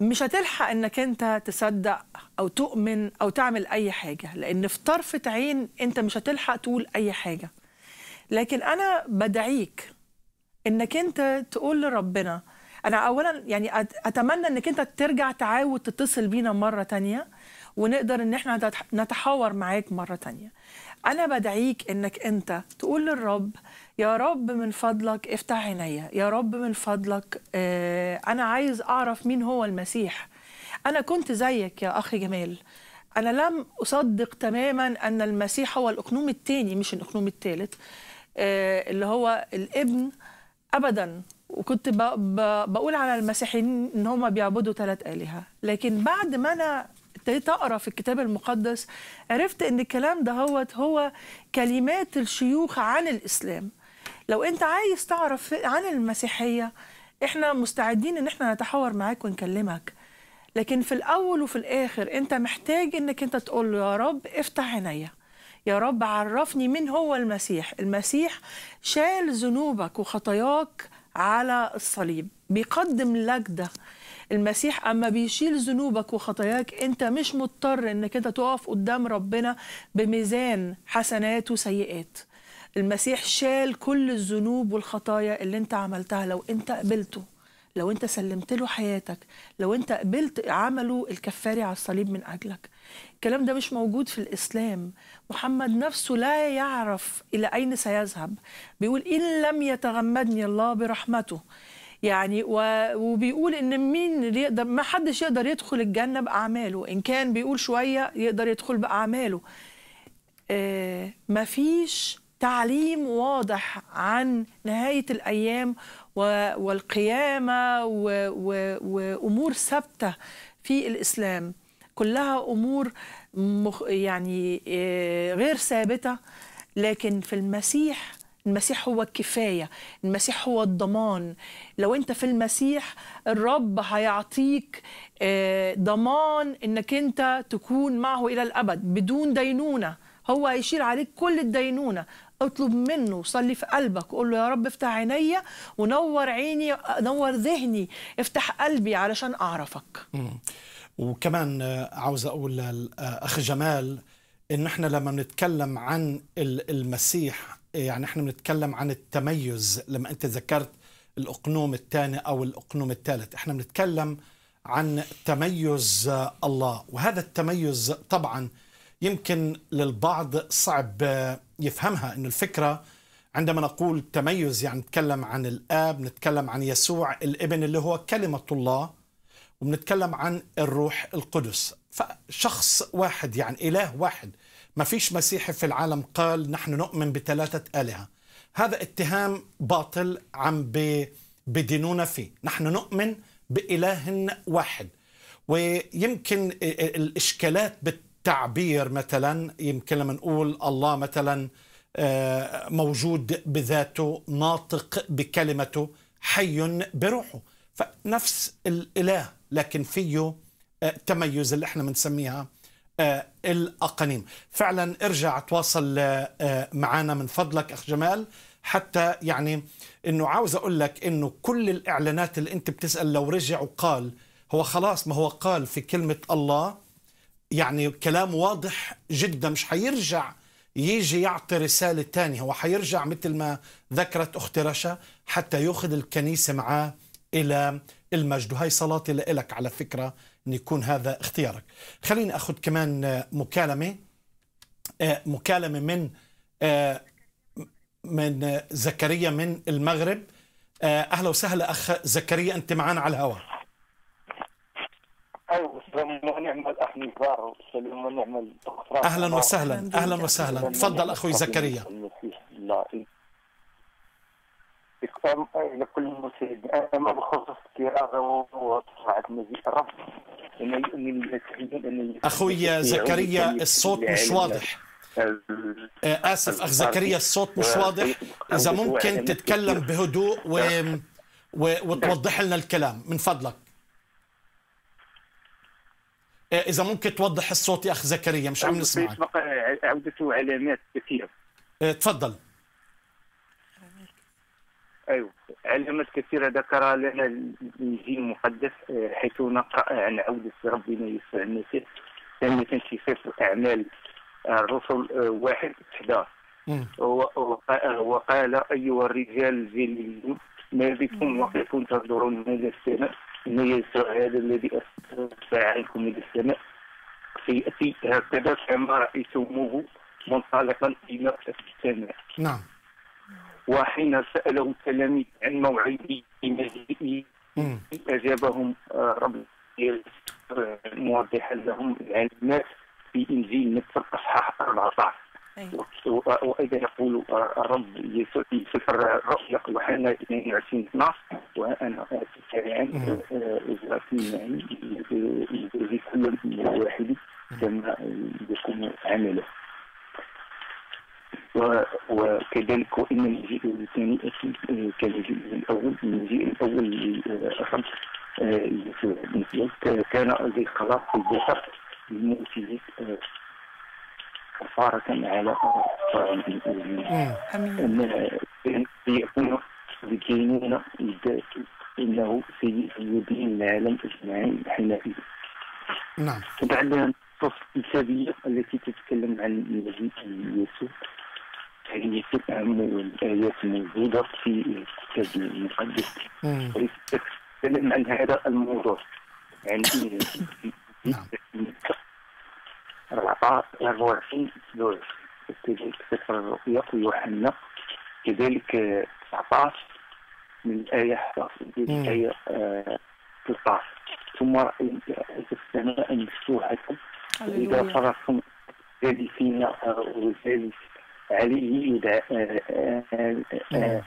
مش هتلحق انك انت تصدق او تؤمن او تعمل اي حاجه لان في طرفه عين انت مش هتلحق تقول اي حاجه لكن انا بدعيك انك انت تقول لربنا انا اولا يعني اتمنى انك انت ترجع تعاود تتصل بينا مره تانية ونقدر ان احنا نتحاور معاك مره تانية انا بدعيك انك انت تقول للرب يا رب من فضلك افتح عينيا يا رب من فضلك آه انا عايز اعرف مين هو المسيح انا كنت زيك يا اخي جمال انا لم اصدق تماما ان المسيح هو الاقنوم الثاني مش الاقنوم الثالث آه، اللي هو الابن ابدا وكنت بقول على المسيحيين ان هم بيعبدوا ثلاث الهه لكن بعد ما انا ابتديت اقرا في الكتاب المقدس عرفت ان الكلام ده هو هو كلمات الشيوخ عن الاسلام لو انت عايز تعرف عن المسيحيه احنا مستعدين ان احنا نتحاور معاك ونكلمك لكن في الاول وفي الاخر انت محتاج انك انت تقول له يا رب افتح عينيا يا رب عرفني من هو المسيح المسيح شال ذنوبك وخطاياك على الصليب بيقدم لك ده المسيح اما بيشيل ذنوبك وخطاياك انت مش مضطر انك انت تقف قدام ربنا بميزان حسنات وسيئات المسيح شال كل الذنوب والخطايا اللي انت عملتها لو انت قبلته لو انت سلمت له حياتك لو انت قبلت عمله الكفاري على الصليب من اجلك الكلام ده مش موجود في الاسلام محمد نفسه لا يعرف إلى أين سيذهب بيقول إن لم يتغمدني الله برحمته يعني وبيقول ان مين اللي يقدر ما حدش يقدر يدخل الجنه باعماله ان كان بيقول شويه يقدر يدخل باعماله آه مفيش تعليم واضح عن نهايه الايام والقيامه وامور ثابته في الاسلام كلها امور مخ يعني آه، غير ثابته لكن في المسيح المسيح هو الكفايه المسيح هو الضمان لو انت في المسيح الرب هيعطيك آه، ضمان انك انت تكون معه الى الابد بدون دينونه هو هيشيل عليك كل الدينونه اطلب منه صلي في قلبك قول له يا رب افتح عيني ونور عيني نور ذهني افتح قلبي علشان اعرفك وكمان آه، عاوز اقول للاخ آه، جمال ان احنا لما بنتكلم عن المسيح يعني احنا بنتكلم عن التميز لما انت ذكرت الاقنوم الثاني او الاقنوم الثالث احنا بنتكلم عن تميز آه، الله وهذا التميز طبعا يمكن للبعض صعب يفهمها ان الفكره عندما نقول تميز يعني نتكلم عن الاب نتكلم عن يسوع الابن اللي هو كلمه الله وبنتكلم عن الروح القدس فشخص واحد يعني إله واحد ما فيش مسيحي في العالم قال نحن نؤمن بثلاثة آلهة هذا اتهام باطل عم بدينونا فيه نحن نؤمن بإله واحد ويمكن الإشكالات بالتعبير مثلا يمكن لما نقول الله مثلا آه، موجود بذاته ناطق بكلمته حي بروحه فنفس الإله لكن فيه آه، تميز اللي احنا بنسميها آه، الأقانيم فعلا ارجع تواصل آه، معنا من فضلك أخ جمال حتى يعني انه عاوز اقول لك انه كل الاعلانات اللي انت بتسال لو رجع وقال هو خلاص ما هو قال في كلمه الله يعني كلام واضح جدا مش حيرجع يجي يعطي رسالة تانية هو حيرجع مثل ما ذكرت أخت رشا حتى يأخذ الكنيسة معاه إلى المجد وهي صلاتي لك على فكرة أن يكون هذا اختيارك خليني أخذ كمان آه، مكالمة آه، مكالمة من آه، من زكريا من المغرب أهلا وسهلا أخ زكريا أنت معنا على الهواء اهلا وسهلا اهلا وسهلا تفضل اخوي زكريا استقسام كل مسلم اما بخصوص الكرامه وطاعه النبي الرب اخويا زكريا الصوت مش واضح آه، اسف اخ زكريا الصوت مش واضح اذا ممكن تتكلم بهدوء و... وتوضح لنا الكلام من فضلك آه، اذا ممكن توضح الصوت يا اخ زكريا مش عم نسمعك عودته علامات كثيره آه، تفضل ايوه علامات كثيره ذكرها لنا الانجيل المقدس آه، حيث نقرا عن عوده ربنا يسوع المسيح ثانية في سفر اعمال الرسل آه، واحد 11 وقال آه، ايها الرجال الجليلون ما بكم وقفكم تنظرون من السماء ان يسوع هذا الذي اسفع عنكم الى السماء فياتي هكذا كما رايتموه منطلقا الى السماء نعم وحين سأله التلاميذ عن موعده مجيئه أجابهم آه، رب موضحا لهم العلامات في إنجيل متى أصحاح 14 وايضا يقول آه، الرب يسوع في سفر الرؤيا يوحنا 22 12 وانا اتيك عنك اجرتني يعني لكل واحد كما يكون عمله وكذلك وان الجزء الثاني اكيد كالجزء الاول الجزء الاول اصلا آه، كان زي خلاص البحر المؤسس كفارة على يكون الكينونة انه سيء العالم اجمعين فيه نعم وبعدها النصوص الكتابية التي تتكلم عن النبي يوسف تاريخ العام الايات الموجوده في الكتاب المقدس نتكلم عن هذا الموضوع يعني العطاء 24 دور كذلك سفر الرؤيا ويوحنا كذلك 19 من الآية 11 الآية 13 ثم رأيت السماء مفتوحة إذا فرغتم جالسين فينا عليه إذا آه، آه، آه،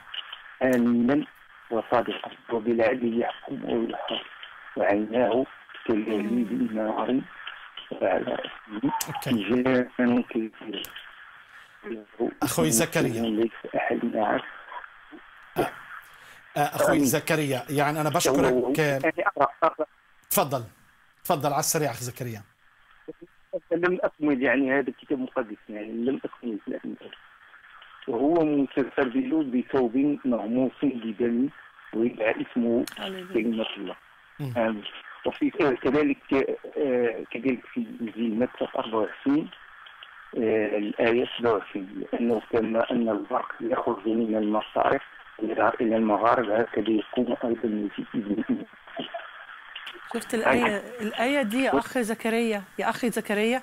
آمنا وصادقا وبالعدل يحكم ويحكم وعيناه كالذي النار وعلى جان كبير أخوي زكريا أخوي زكريا يعني أنا بشكرك تفضل تفضل على السريع أخي زكريا لم اكمل يعني هذا الكتاب مقدس يعني لم اكمل في الاخير وهو متسبل بثوب مغموس بدم ويدعى اسمه كلمة الله آه، وفي كذلك آه، كذلك في انجيل متى 24 الآية 27 لأنه كما أن البرق يخرج من المصارف إلى المغارب هكذا يكون أيضا في ابن شفت الآية الآية دي يا أخ زكريا يا أخي زكريا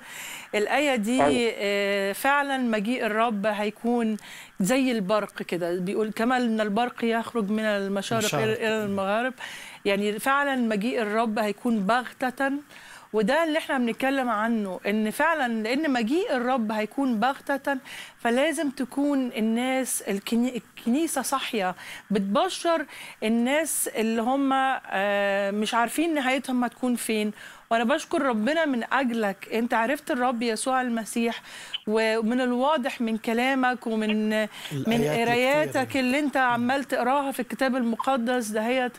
الآية دي آه، فعلا مجيء الرب هيكون زي البرق كده بيقول كما أن البرق يخرج من المشارق إلى المغارب يعني فعلا مجيء الرب هيكون بغتة وده اللي احنا بنتكلم عنه ان فعلا لان مجيء الرب هيكون بغتة فلازم تكون الناس الكنيسة صاحية بتبشر الناس اللي هم آه، مش عارفين نهايتهم هتكون فين وانا بشكر ربنا من اجلك انت عرفت الرب يسوع المسيح ومن الواضح من كلامك ومن من قراياتك اللي انت عمال تقراها في الكتاب المقدس دهيت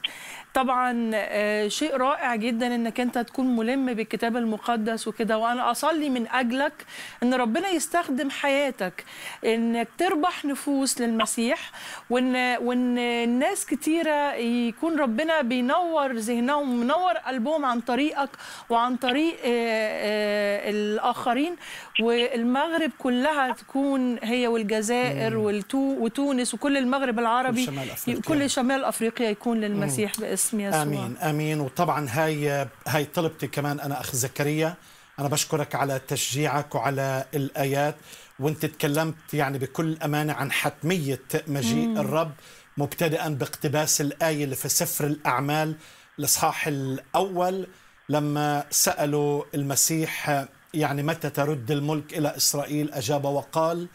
طبعا آه، شيء رائع جدا انك انت تكون ملم بالكتاب المقدس وكده وانا اصلي من اجلك ان ربنا يستخدم حياتك انك تربح نفوس للمسيح وان وان الناس كتيره يكون ربنا بينور ذهنهم منور قلبهم عن طريقك وعن طريق آه، آه، الاخرين والمغرب كلها تكون هي والجزائر والتو وتونس وكل المغرب العربي شمال أفريقيا. كل شمال افريقيا يكون للمسيح مم. باسم يسوع امين امين وطبعا هاي هاي طلبتي كمان انا اخ زكريا انا بشكرك على تشجيعك وعلى الايات وانت تكلمت يعني بكل امانه عن حتميه مجيء مم. الرب مبتدئا باقتباس الايه اللي في سفر الاعمال الاصحاح الاول لما سالوا المسيح يعني متى ترد الملك إلى إسرائيل أجاب وقال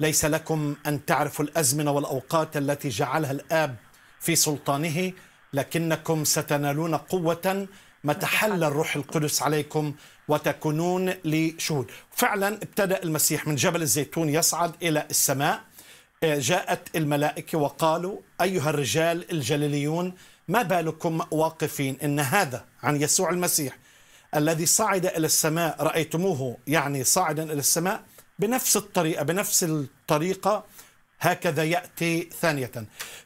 ليس لكم أن تعرفوا الأزمنة والأوقات التي جعلها الآب في سلطانه لكنكم ستنالون قوة متى حل الروح القدس عليكم وتكونون لشهود فعلا ابتدأ المسيح من جبل الزيتون يصعد إلى السماء جاءت الملائكة وقالوا أيها الرجال الجليليون ما بالكم واقفين إن هذا عن يسوع المسيح الذي صعد إلى السماء رأيتموه يعني صاعدا إلى السماء بنفس الطريقة بنفس الطريقة هكذا يأتي ثانية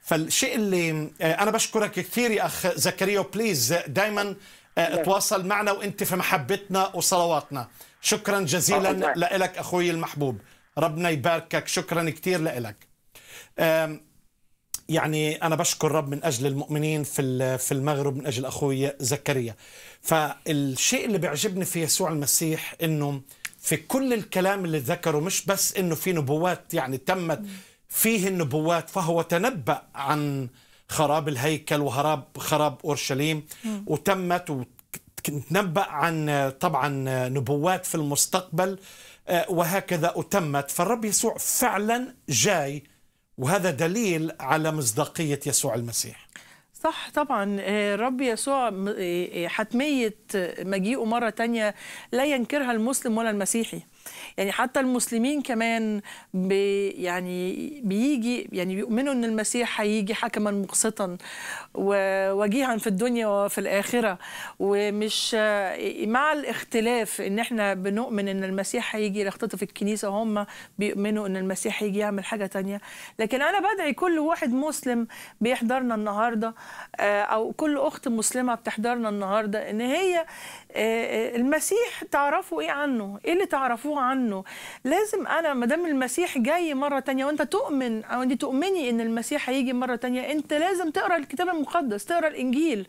فالشيء اللي آه، أنا بشكرك كثير يا أخ زكريا بليز دايما آه، نعم. تواصل معنا وانت في محبتنا وصلواتنا شكرا جزيلا لك اخوي المحبوب ربنا يباركك شكرا كثير لك يعني انا بشكر رب من اجل المؤمنين في في المغرب من اجل اخوي زكريا فالشيء اللي بيعجبني في يسوع المسيح انه في كل الكلام اللي ذكره مش بس انه في نبوات يعني تمت فيه النبوات فهو تنبأ عن خراب الهيكل وهراب خراب اورشليم وتمت وتنبأ عن طبعا نبوات في المستقبل آه، وهكذا اتمت فالرب يسوع فعلا جاي وهذا دليل على مصداقية يسوع المسيح صح طبعا الرب آه، يسوع آه، آه، حتمية مجيئه مرة تانية لا ينكرها المسلم ولا المسيحي يعني حتى المسلمين كمان بي يعني بيجي يعني بيؤمنوا ان المسيح هيجي حكما مقسطا ووجيها في الدنيا وفي الآخرة ومش مع الاختلاف إن إحنا بنؤمن إن المسيح هيجي يختطف الكنيسة وهم بيؤمنوا إن المسيح هيجي يعمل حاجة تانية لكن أنا بدعي كل واحد مسلم بيحضرنا النهاردة آه، أو كل أخت مسلمة بتحضرنا النهاردة إن هي آه، آه، المسيح تعرفوا إيه عنه إيه اللي تعرفوه عنه لازم أنا ما دام المسيح جاي مرة تانية وأنت تؤمن أو أنت تؤمني إن المسيح هيجي مرة تانية أنت لازم تقرأ الكتاب المقدس تقرا الانجيل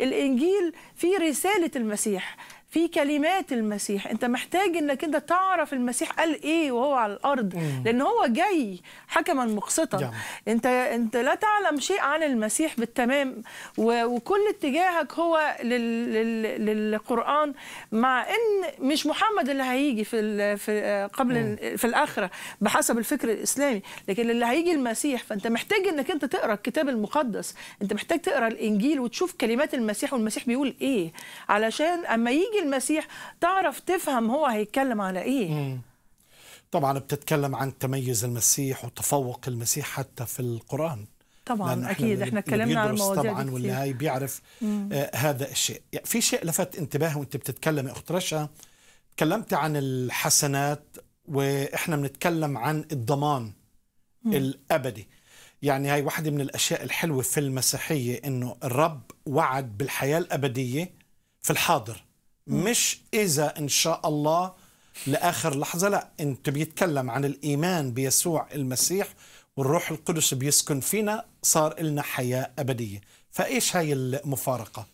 الانجيل في رساله المسيح في كلمات المسيح انت محتاج انك انت تعرف المسيح قال ايه وهو على الارض مم. لان هو جاي حكما مقسطا انت انت لا تعلم شيء عن المسيح بالتمام وكل اتجاهك هو لل... لل... للقران مع ان مش محمد اللي هيجي في ال... في قبل مم. في الاخره بحسب الفكر الاسلامي لكن اللي هيجي المسيح فانت محتاج انك انت تقرا الكتاب المقدس انت محتاج تقرا الانجيل وتشوف كلمات المسيح والمسيح بيقول ايه علشان اما يجي تيجي المسيح تعرف تفهم هو هيتكلم على ايه مم. طبعا بتتكلم عن تميز المسيح وتفوق المسيح حتى في القرآن طبعا اكيد احنا اتكلمنا عن المواضيع طبعا دي واللي هاي بيعرف آه هذا الشيء يعني في شيء لفت انتباهي وانت بتتكلم اخت رشا تكلمت عن الحسنات واحنا بنتكلم عن الضمان مم. الابدي يعني هاي واحدة من الأشياء الحلوة في المسيحية إنه الرب وعد بالحياة الأبدية في الحاضر مش إذا إن شاء الله لآخر لحظة لا أنت بيتكلم عن الإيمان بيسوع المسيح والروح القدس بيسكن فينا صار لنا حياة أبدية فإيش هاي المفارقة؟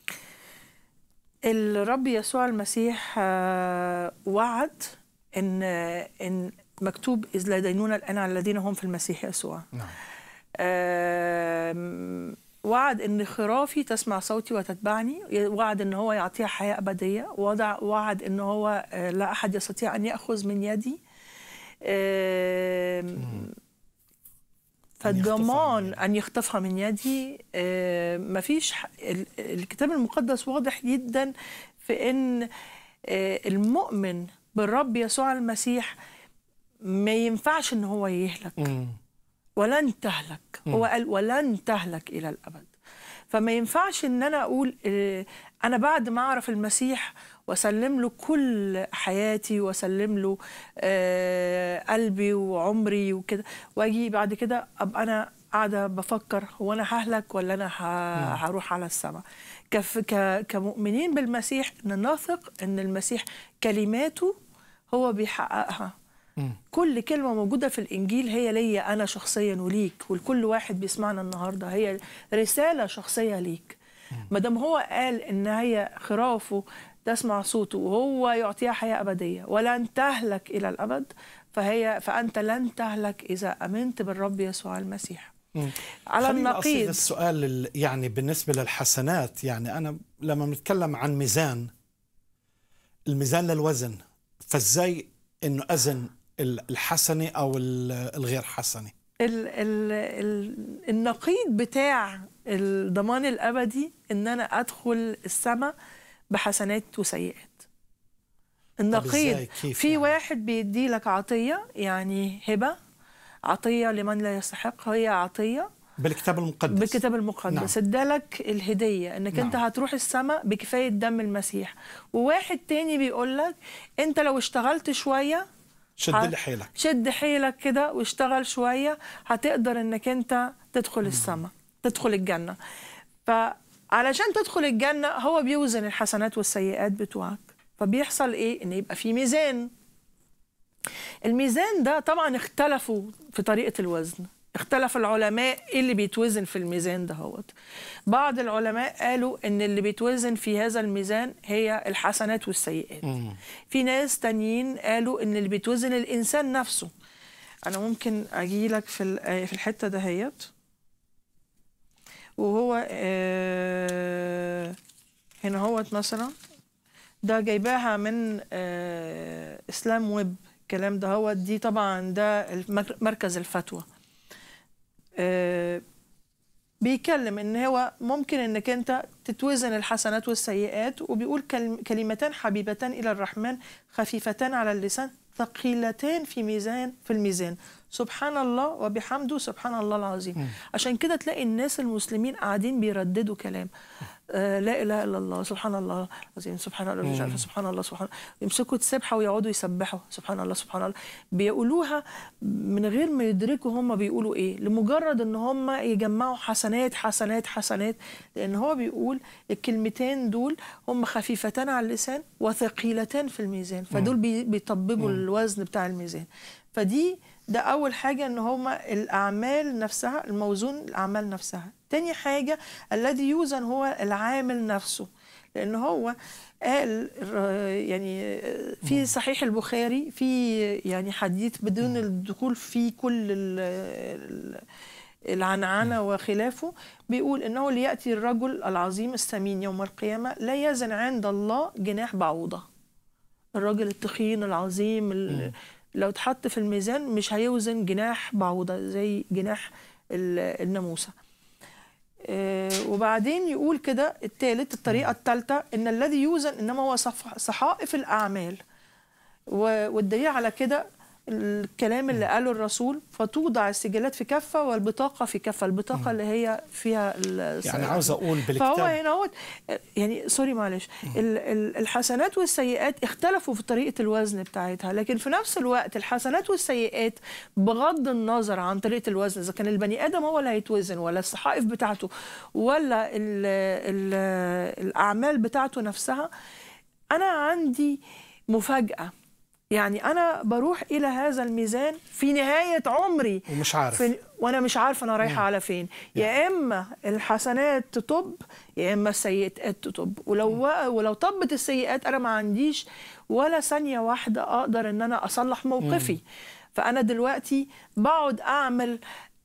الرب يسوع المسيح آه، وعد إن, إن مكتوب إذ لا الآن على الذين هم في المسيح يسوع نعم. وعد ان خرافي تسمع صوتي وتتبعني وعد ان هو يعطيها حياه ابديه وضع وعد ان هو آه، لا احد يستطيع ان ياخذ من يدي فالضمان ان يخطفها من يدي مفيش الكتاب المقدس واضح جدا في ان آه، المؤمن بالرب يسوع المسيح ما ينفعش ان هو يهلك ولن تهلك هو قال ولن تهلك إلى الأبد فما ينفعش ان انا اقول آه، انا بعد ما اعرف المسيح واسلم له كل حياتي واسلم له آه، قلبي وعمري وكده واجي بعد كده ابقى انا قاعده بفكر هو انا ههلك ولا انا هروح على السماء كف كمؤمنين بالمسيح نثق ان المسيح كلماته هو بيحققها كل كلمة موجودة في الإنجيل هي ليا أنا شخصيا وليك ولكل واحد بيسمعنا النهاردة هي رسالة شخصية ليك ما دام هو قال إن هي خرافه تسمع صوته وهو يعطيها حياة أبدية ولن تهلك إلى الأبد فهي فأنت لن تهلك إذا أمنت بالرب يسوع المسيح مم. على النقيض السؤال يعني بالنسبة للحسنات يعني أنا لما بنتكلم عن ميزان الميزان للوزن فازاي انه ازن الحسنه او الغير حسنه ال ال ال النقيض بتاع الضمان الابدي ان انا ادخل السماء بحسنات وسيئات النقيض في يعني؟ واحد بيدي لك عطيه يعني هبه عطيه لمن لا يستحق هي عطيه بالكتاب المقدس بالكتاب المقدس نعم. ادالك الهديه انك نعم. انت هتروح السماء بكفايه دم المسيح وواحد تاني بيقول لك انت لو اشتغلت شويه شد حيلك شد حيلك كده واشتغل شويه هتقدر انك انت تدخل السماء تدخل الجنه فعلشان تدخل الجنه هو بيوزن الحسنات والسيئات بتوعك فبيحصل ايه ان يبقى في ميزان الميزان ده طبعا اختلفوا في طريقه الوزن اختلف العلماء ايه اللي بيتوزن في الميزان ده هوت بعض العلماء قالوا ان اللي بيتوزن في هذا الميزان هي الحسنات والسيئات مم. في ناس تانيين قالوا ان اللي بيتوزن الانسان نفسه انا ممكن اجي لك في آه، في الحته ده هيت وهو آه، هنا هوت مثلا ده جايباها من آه، اسلام ويب الكلام ده هو دي طبعا ده مركز الفتوى آه، بيتكلم ان هو ممكن انك انت تتوزن الحسنات والسيئات وبيقول كلمتان حبيبتان الى الرحمن خفيفتان على اللسان ثقيلتان في ميزان في الميزان سبحان الله وبحمده سبحان الله العظيم عشان كده تلاقي الناس المسلمين قاعدين بيرددوا كلام آه، لا اله الا الله سبحان الله العظيم سبحان الله مش عارفه سبحان الله سبحان الله يمسكوا السبحه ويقعدوا يسبحوا سبحان الله سبحان الله بيقولوها من غير ما يدركوا هم بيقولوا ايه لمجرد ان هم يجمعوا حسنات حسنات حسنات لان هو بيقول الكلمتين دول هم خفيفتان على اللسان وثقيلتان في الميزان فدول بيطببوا الوزن بتاع الميزان فدي ده اول حاجه ان هما الاعمال نفسها الموزون الاعمال نفسها تاني حاجه الذي يوزن هو العامل نفسه لان هو قال يعني في صحيح البخاري في يعني حديث بدون الدخول في كل العنعنة وخلافه بيقول إنه ليأتي الرجل العظيم السمين يوم القيامة لا يزن عند الله جناح بعوضة الراجل التخين العظيم لو اتحط في الميزان مش هيوزن جناح بعوضة زي جناح الناموسة آه، وبعدين يقول كده التالت الطريقة التالتة إن الذي يوزن إنما هو صحائف الأعمال والدليل على كده الكلام اللي قاله الرسول فتوضع السجلات في كفه والبطاقه في كفه البطاقه اللي هي فيها يعني عاوز اقول بالكتاب فهو يعني هنا هو يعني سوري معلش الحسنات والسيئات اختلفوا في طريقه الوزن بتاعتها لكن في نفس الوقت الحسنات والسيئات بغض النظر عن طريقه الوزن اذا كان البني ادم هو اللي هيتوزن ولا الصحائف بتاعته ولا الـ الـ الاعمال بتاعته نفسها انا عندي مفاجاه يعني انا بروح الى هذا الميزان في نهايه عمري ومش عارف في... وانا مش عارفه انا رايحه نعم. على فين نعم. يا اما الحسنات تطب يا اما السيئات تطب ولو ولو طبت السيئات انا ما عنديش ولا ثانيه واحده اقدر ان انا اصلح موقفي مم. فانا دلوقتي بقعد اعمل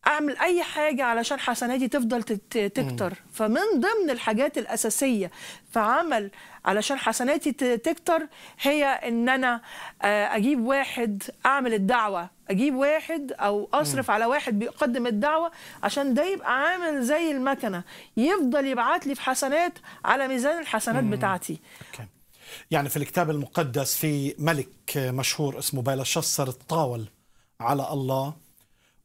اعمل اي حاجه علشان حسناتي تفضل تكتر فمن ضمن الحاجات الاساسيه في عمل علشان حسناتي تكتر هي ان انا آه، اجيب واحد اعمل الدعوه اجيب واحد او اصرف على واحد بيقدم الدعوه عشان ده يبقى عامل زي المكنه يفضل يبعت لي في حسنات على ميزان الحسنات بتاعتي يعني في الكتاب المقدس في ملك مشهور اسمه بلشسر الطاول على الله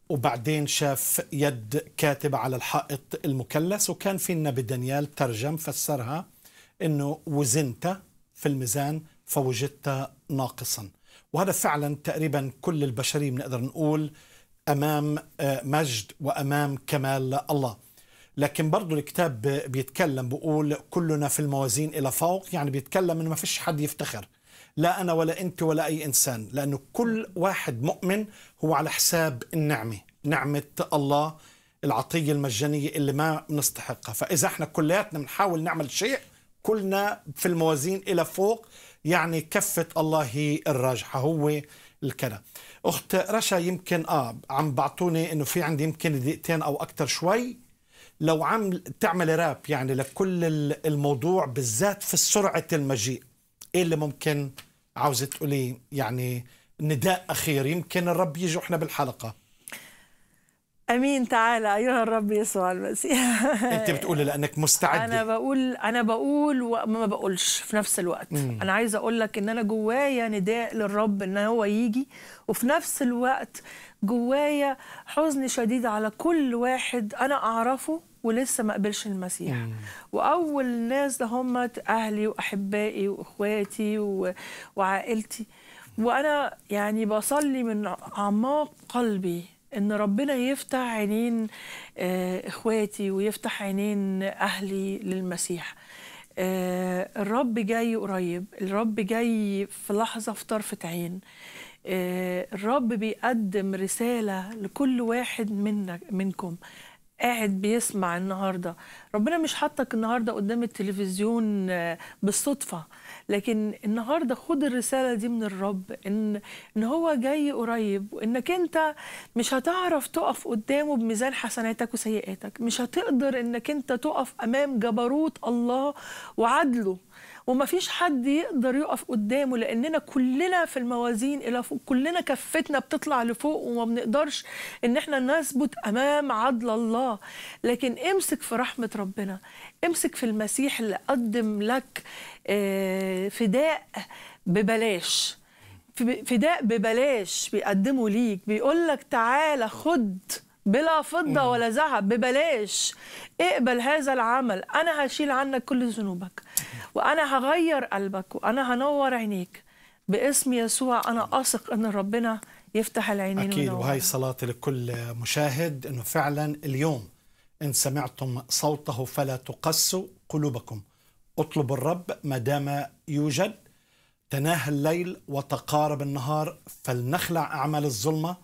وبعدين شاف يد كاتبة على الحائط المكلس وكان في النبي دانيال ترجم فسرها انه وزنت في الميزان فوجدت ناقصا وهذا فعلا تقريبا كل البشريه بنقدر نقول امام آه، مجد وامام كمال الله لكن برضه الكتاب بيتكلم بقول كلنا في الموازين الى فوق يعني بيتكلم انه ما فيش حد يفتخر لا انا ولا انت ولا اي انسان لانه كل واحد مؤمن هو على حساب النعمه نعمه الله العطيه المجانيه اللي ما بنستحقها فاذا احنا كلياتنا بنحاول نعمل شيء كلنا في الموازين إلى فوق يعني كفة الله الراجحة هو الكلام أخت رشا يمكن آه عم بعطوني إنه في عندي يمكن دقيقتين أو أكثر شوي لو عم تعمل راب يعني لكل الموضوع بالذات في سرعة المجيء إيه اللي ممكن عاوزة تقولي يعني نداء أخير يمكن الرب يجي وإحنا بالحلقة امين تعالى ايها الرب يسوع المسيح انت بتقولي لانك مستعده انا بقول انا بقول وما بقولش في نفس الوقت مم. انا عايزه اقول لك ان انا جوايا نداء للرب ان هو يجي وفي نفس الوقت جوايا حزن شديد على كل واحد انا اعرفه ولسه ما قبلش المسيح مم. واول ناس ده هم اهلي واحبائي واخواتي و... وعائلتي وانا يعني بصلي من اعماق قلبي ان ربنا يفتح عينين آه، اخواتي ويفتح عينين اهلي للمسيح آه، الرب جاي قريب الرب جاي في لحظه في طرفه عين آه، الرب بيقدم رساله لكل واحد منك منكم قاعد بيسمع النهارده ربنا مش حطك النهارده قدام التلفزيون بالصدفه لكن النهارده خد الرساله دي من الرب ان ان هو جاي قريب وانك انت مش هتعرف تقف قدامه بميزان حسناتك وسيئاتك مش هتقدر انك انت تقف امام جبروت الله وعدله ومفيش حد يقدر يقف قدامه لاننا كلنا في الموازين الى فوق كلنا كفتنا بتطلع لفوق وما بنقدرش ان احنا نثبت امام عدل الله لكن امسك في رحمه ربنا امسك في المسيح اللي قدم لك آه، فداء ببلاش فداء ببلاش بيقدمه ليك بيقول لك تعالى خد بلا فضة ولا ذهب ببلاش اقبل هذا العمل أنا هشيل عنك كل ذنوبك وأنا هغير قلبك وأنا هنور عينيك باسم يسوع أنا أثق أن ربنا يفتح العينين أكيد ونور. وهي صلاة لكل مشاهد أنه فعلا اليوم إن سمعتم صوته فلا تقسوا قلوبكم اطلبوا الرب ما دام يوجد تناهى الليل وتقارب النهار فلنخلع أعمال الظلمة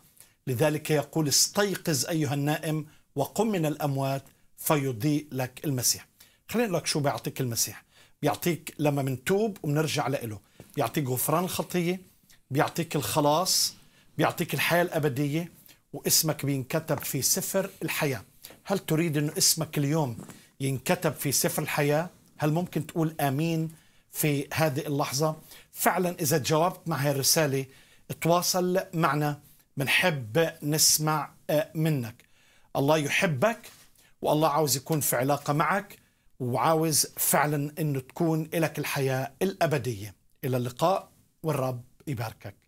لذلك يقول استيقظ أيها النائم وقم من الأموات فيضيء لك المسيح خلينا لك شو بيعطيك المسيح بيعطيك لما منتوب وبنرجع لإله بيعطيك غفران الخطية بيعطيك الخلاص بيعطيك الحياة الأبدية واسمك بينكتب في سفر الحياة هل تريد أن اسمك اليوم ينكتب في سفر الحياة هل ممكن تقول آمين في هذه اللحظة فعلا إذا تجاوبت مع هذه الرسالة تواصل معنا بنحب نسمع آه، منك الله يحبك والله عاوز يكون في علاقة معك وعاوز فعلا أنه تكون لك الحياة الأبدية إلى اللقاء والرب يباركك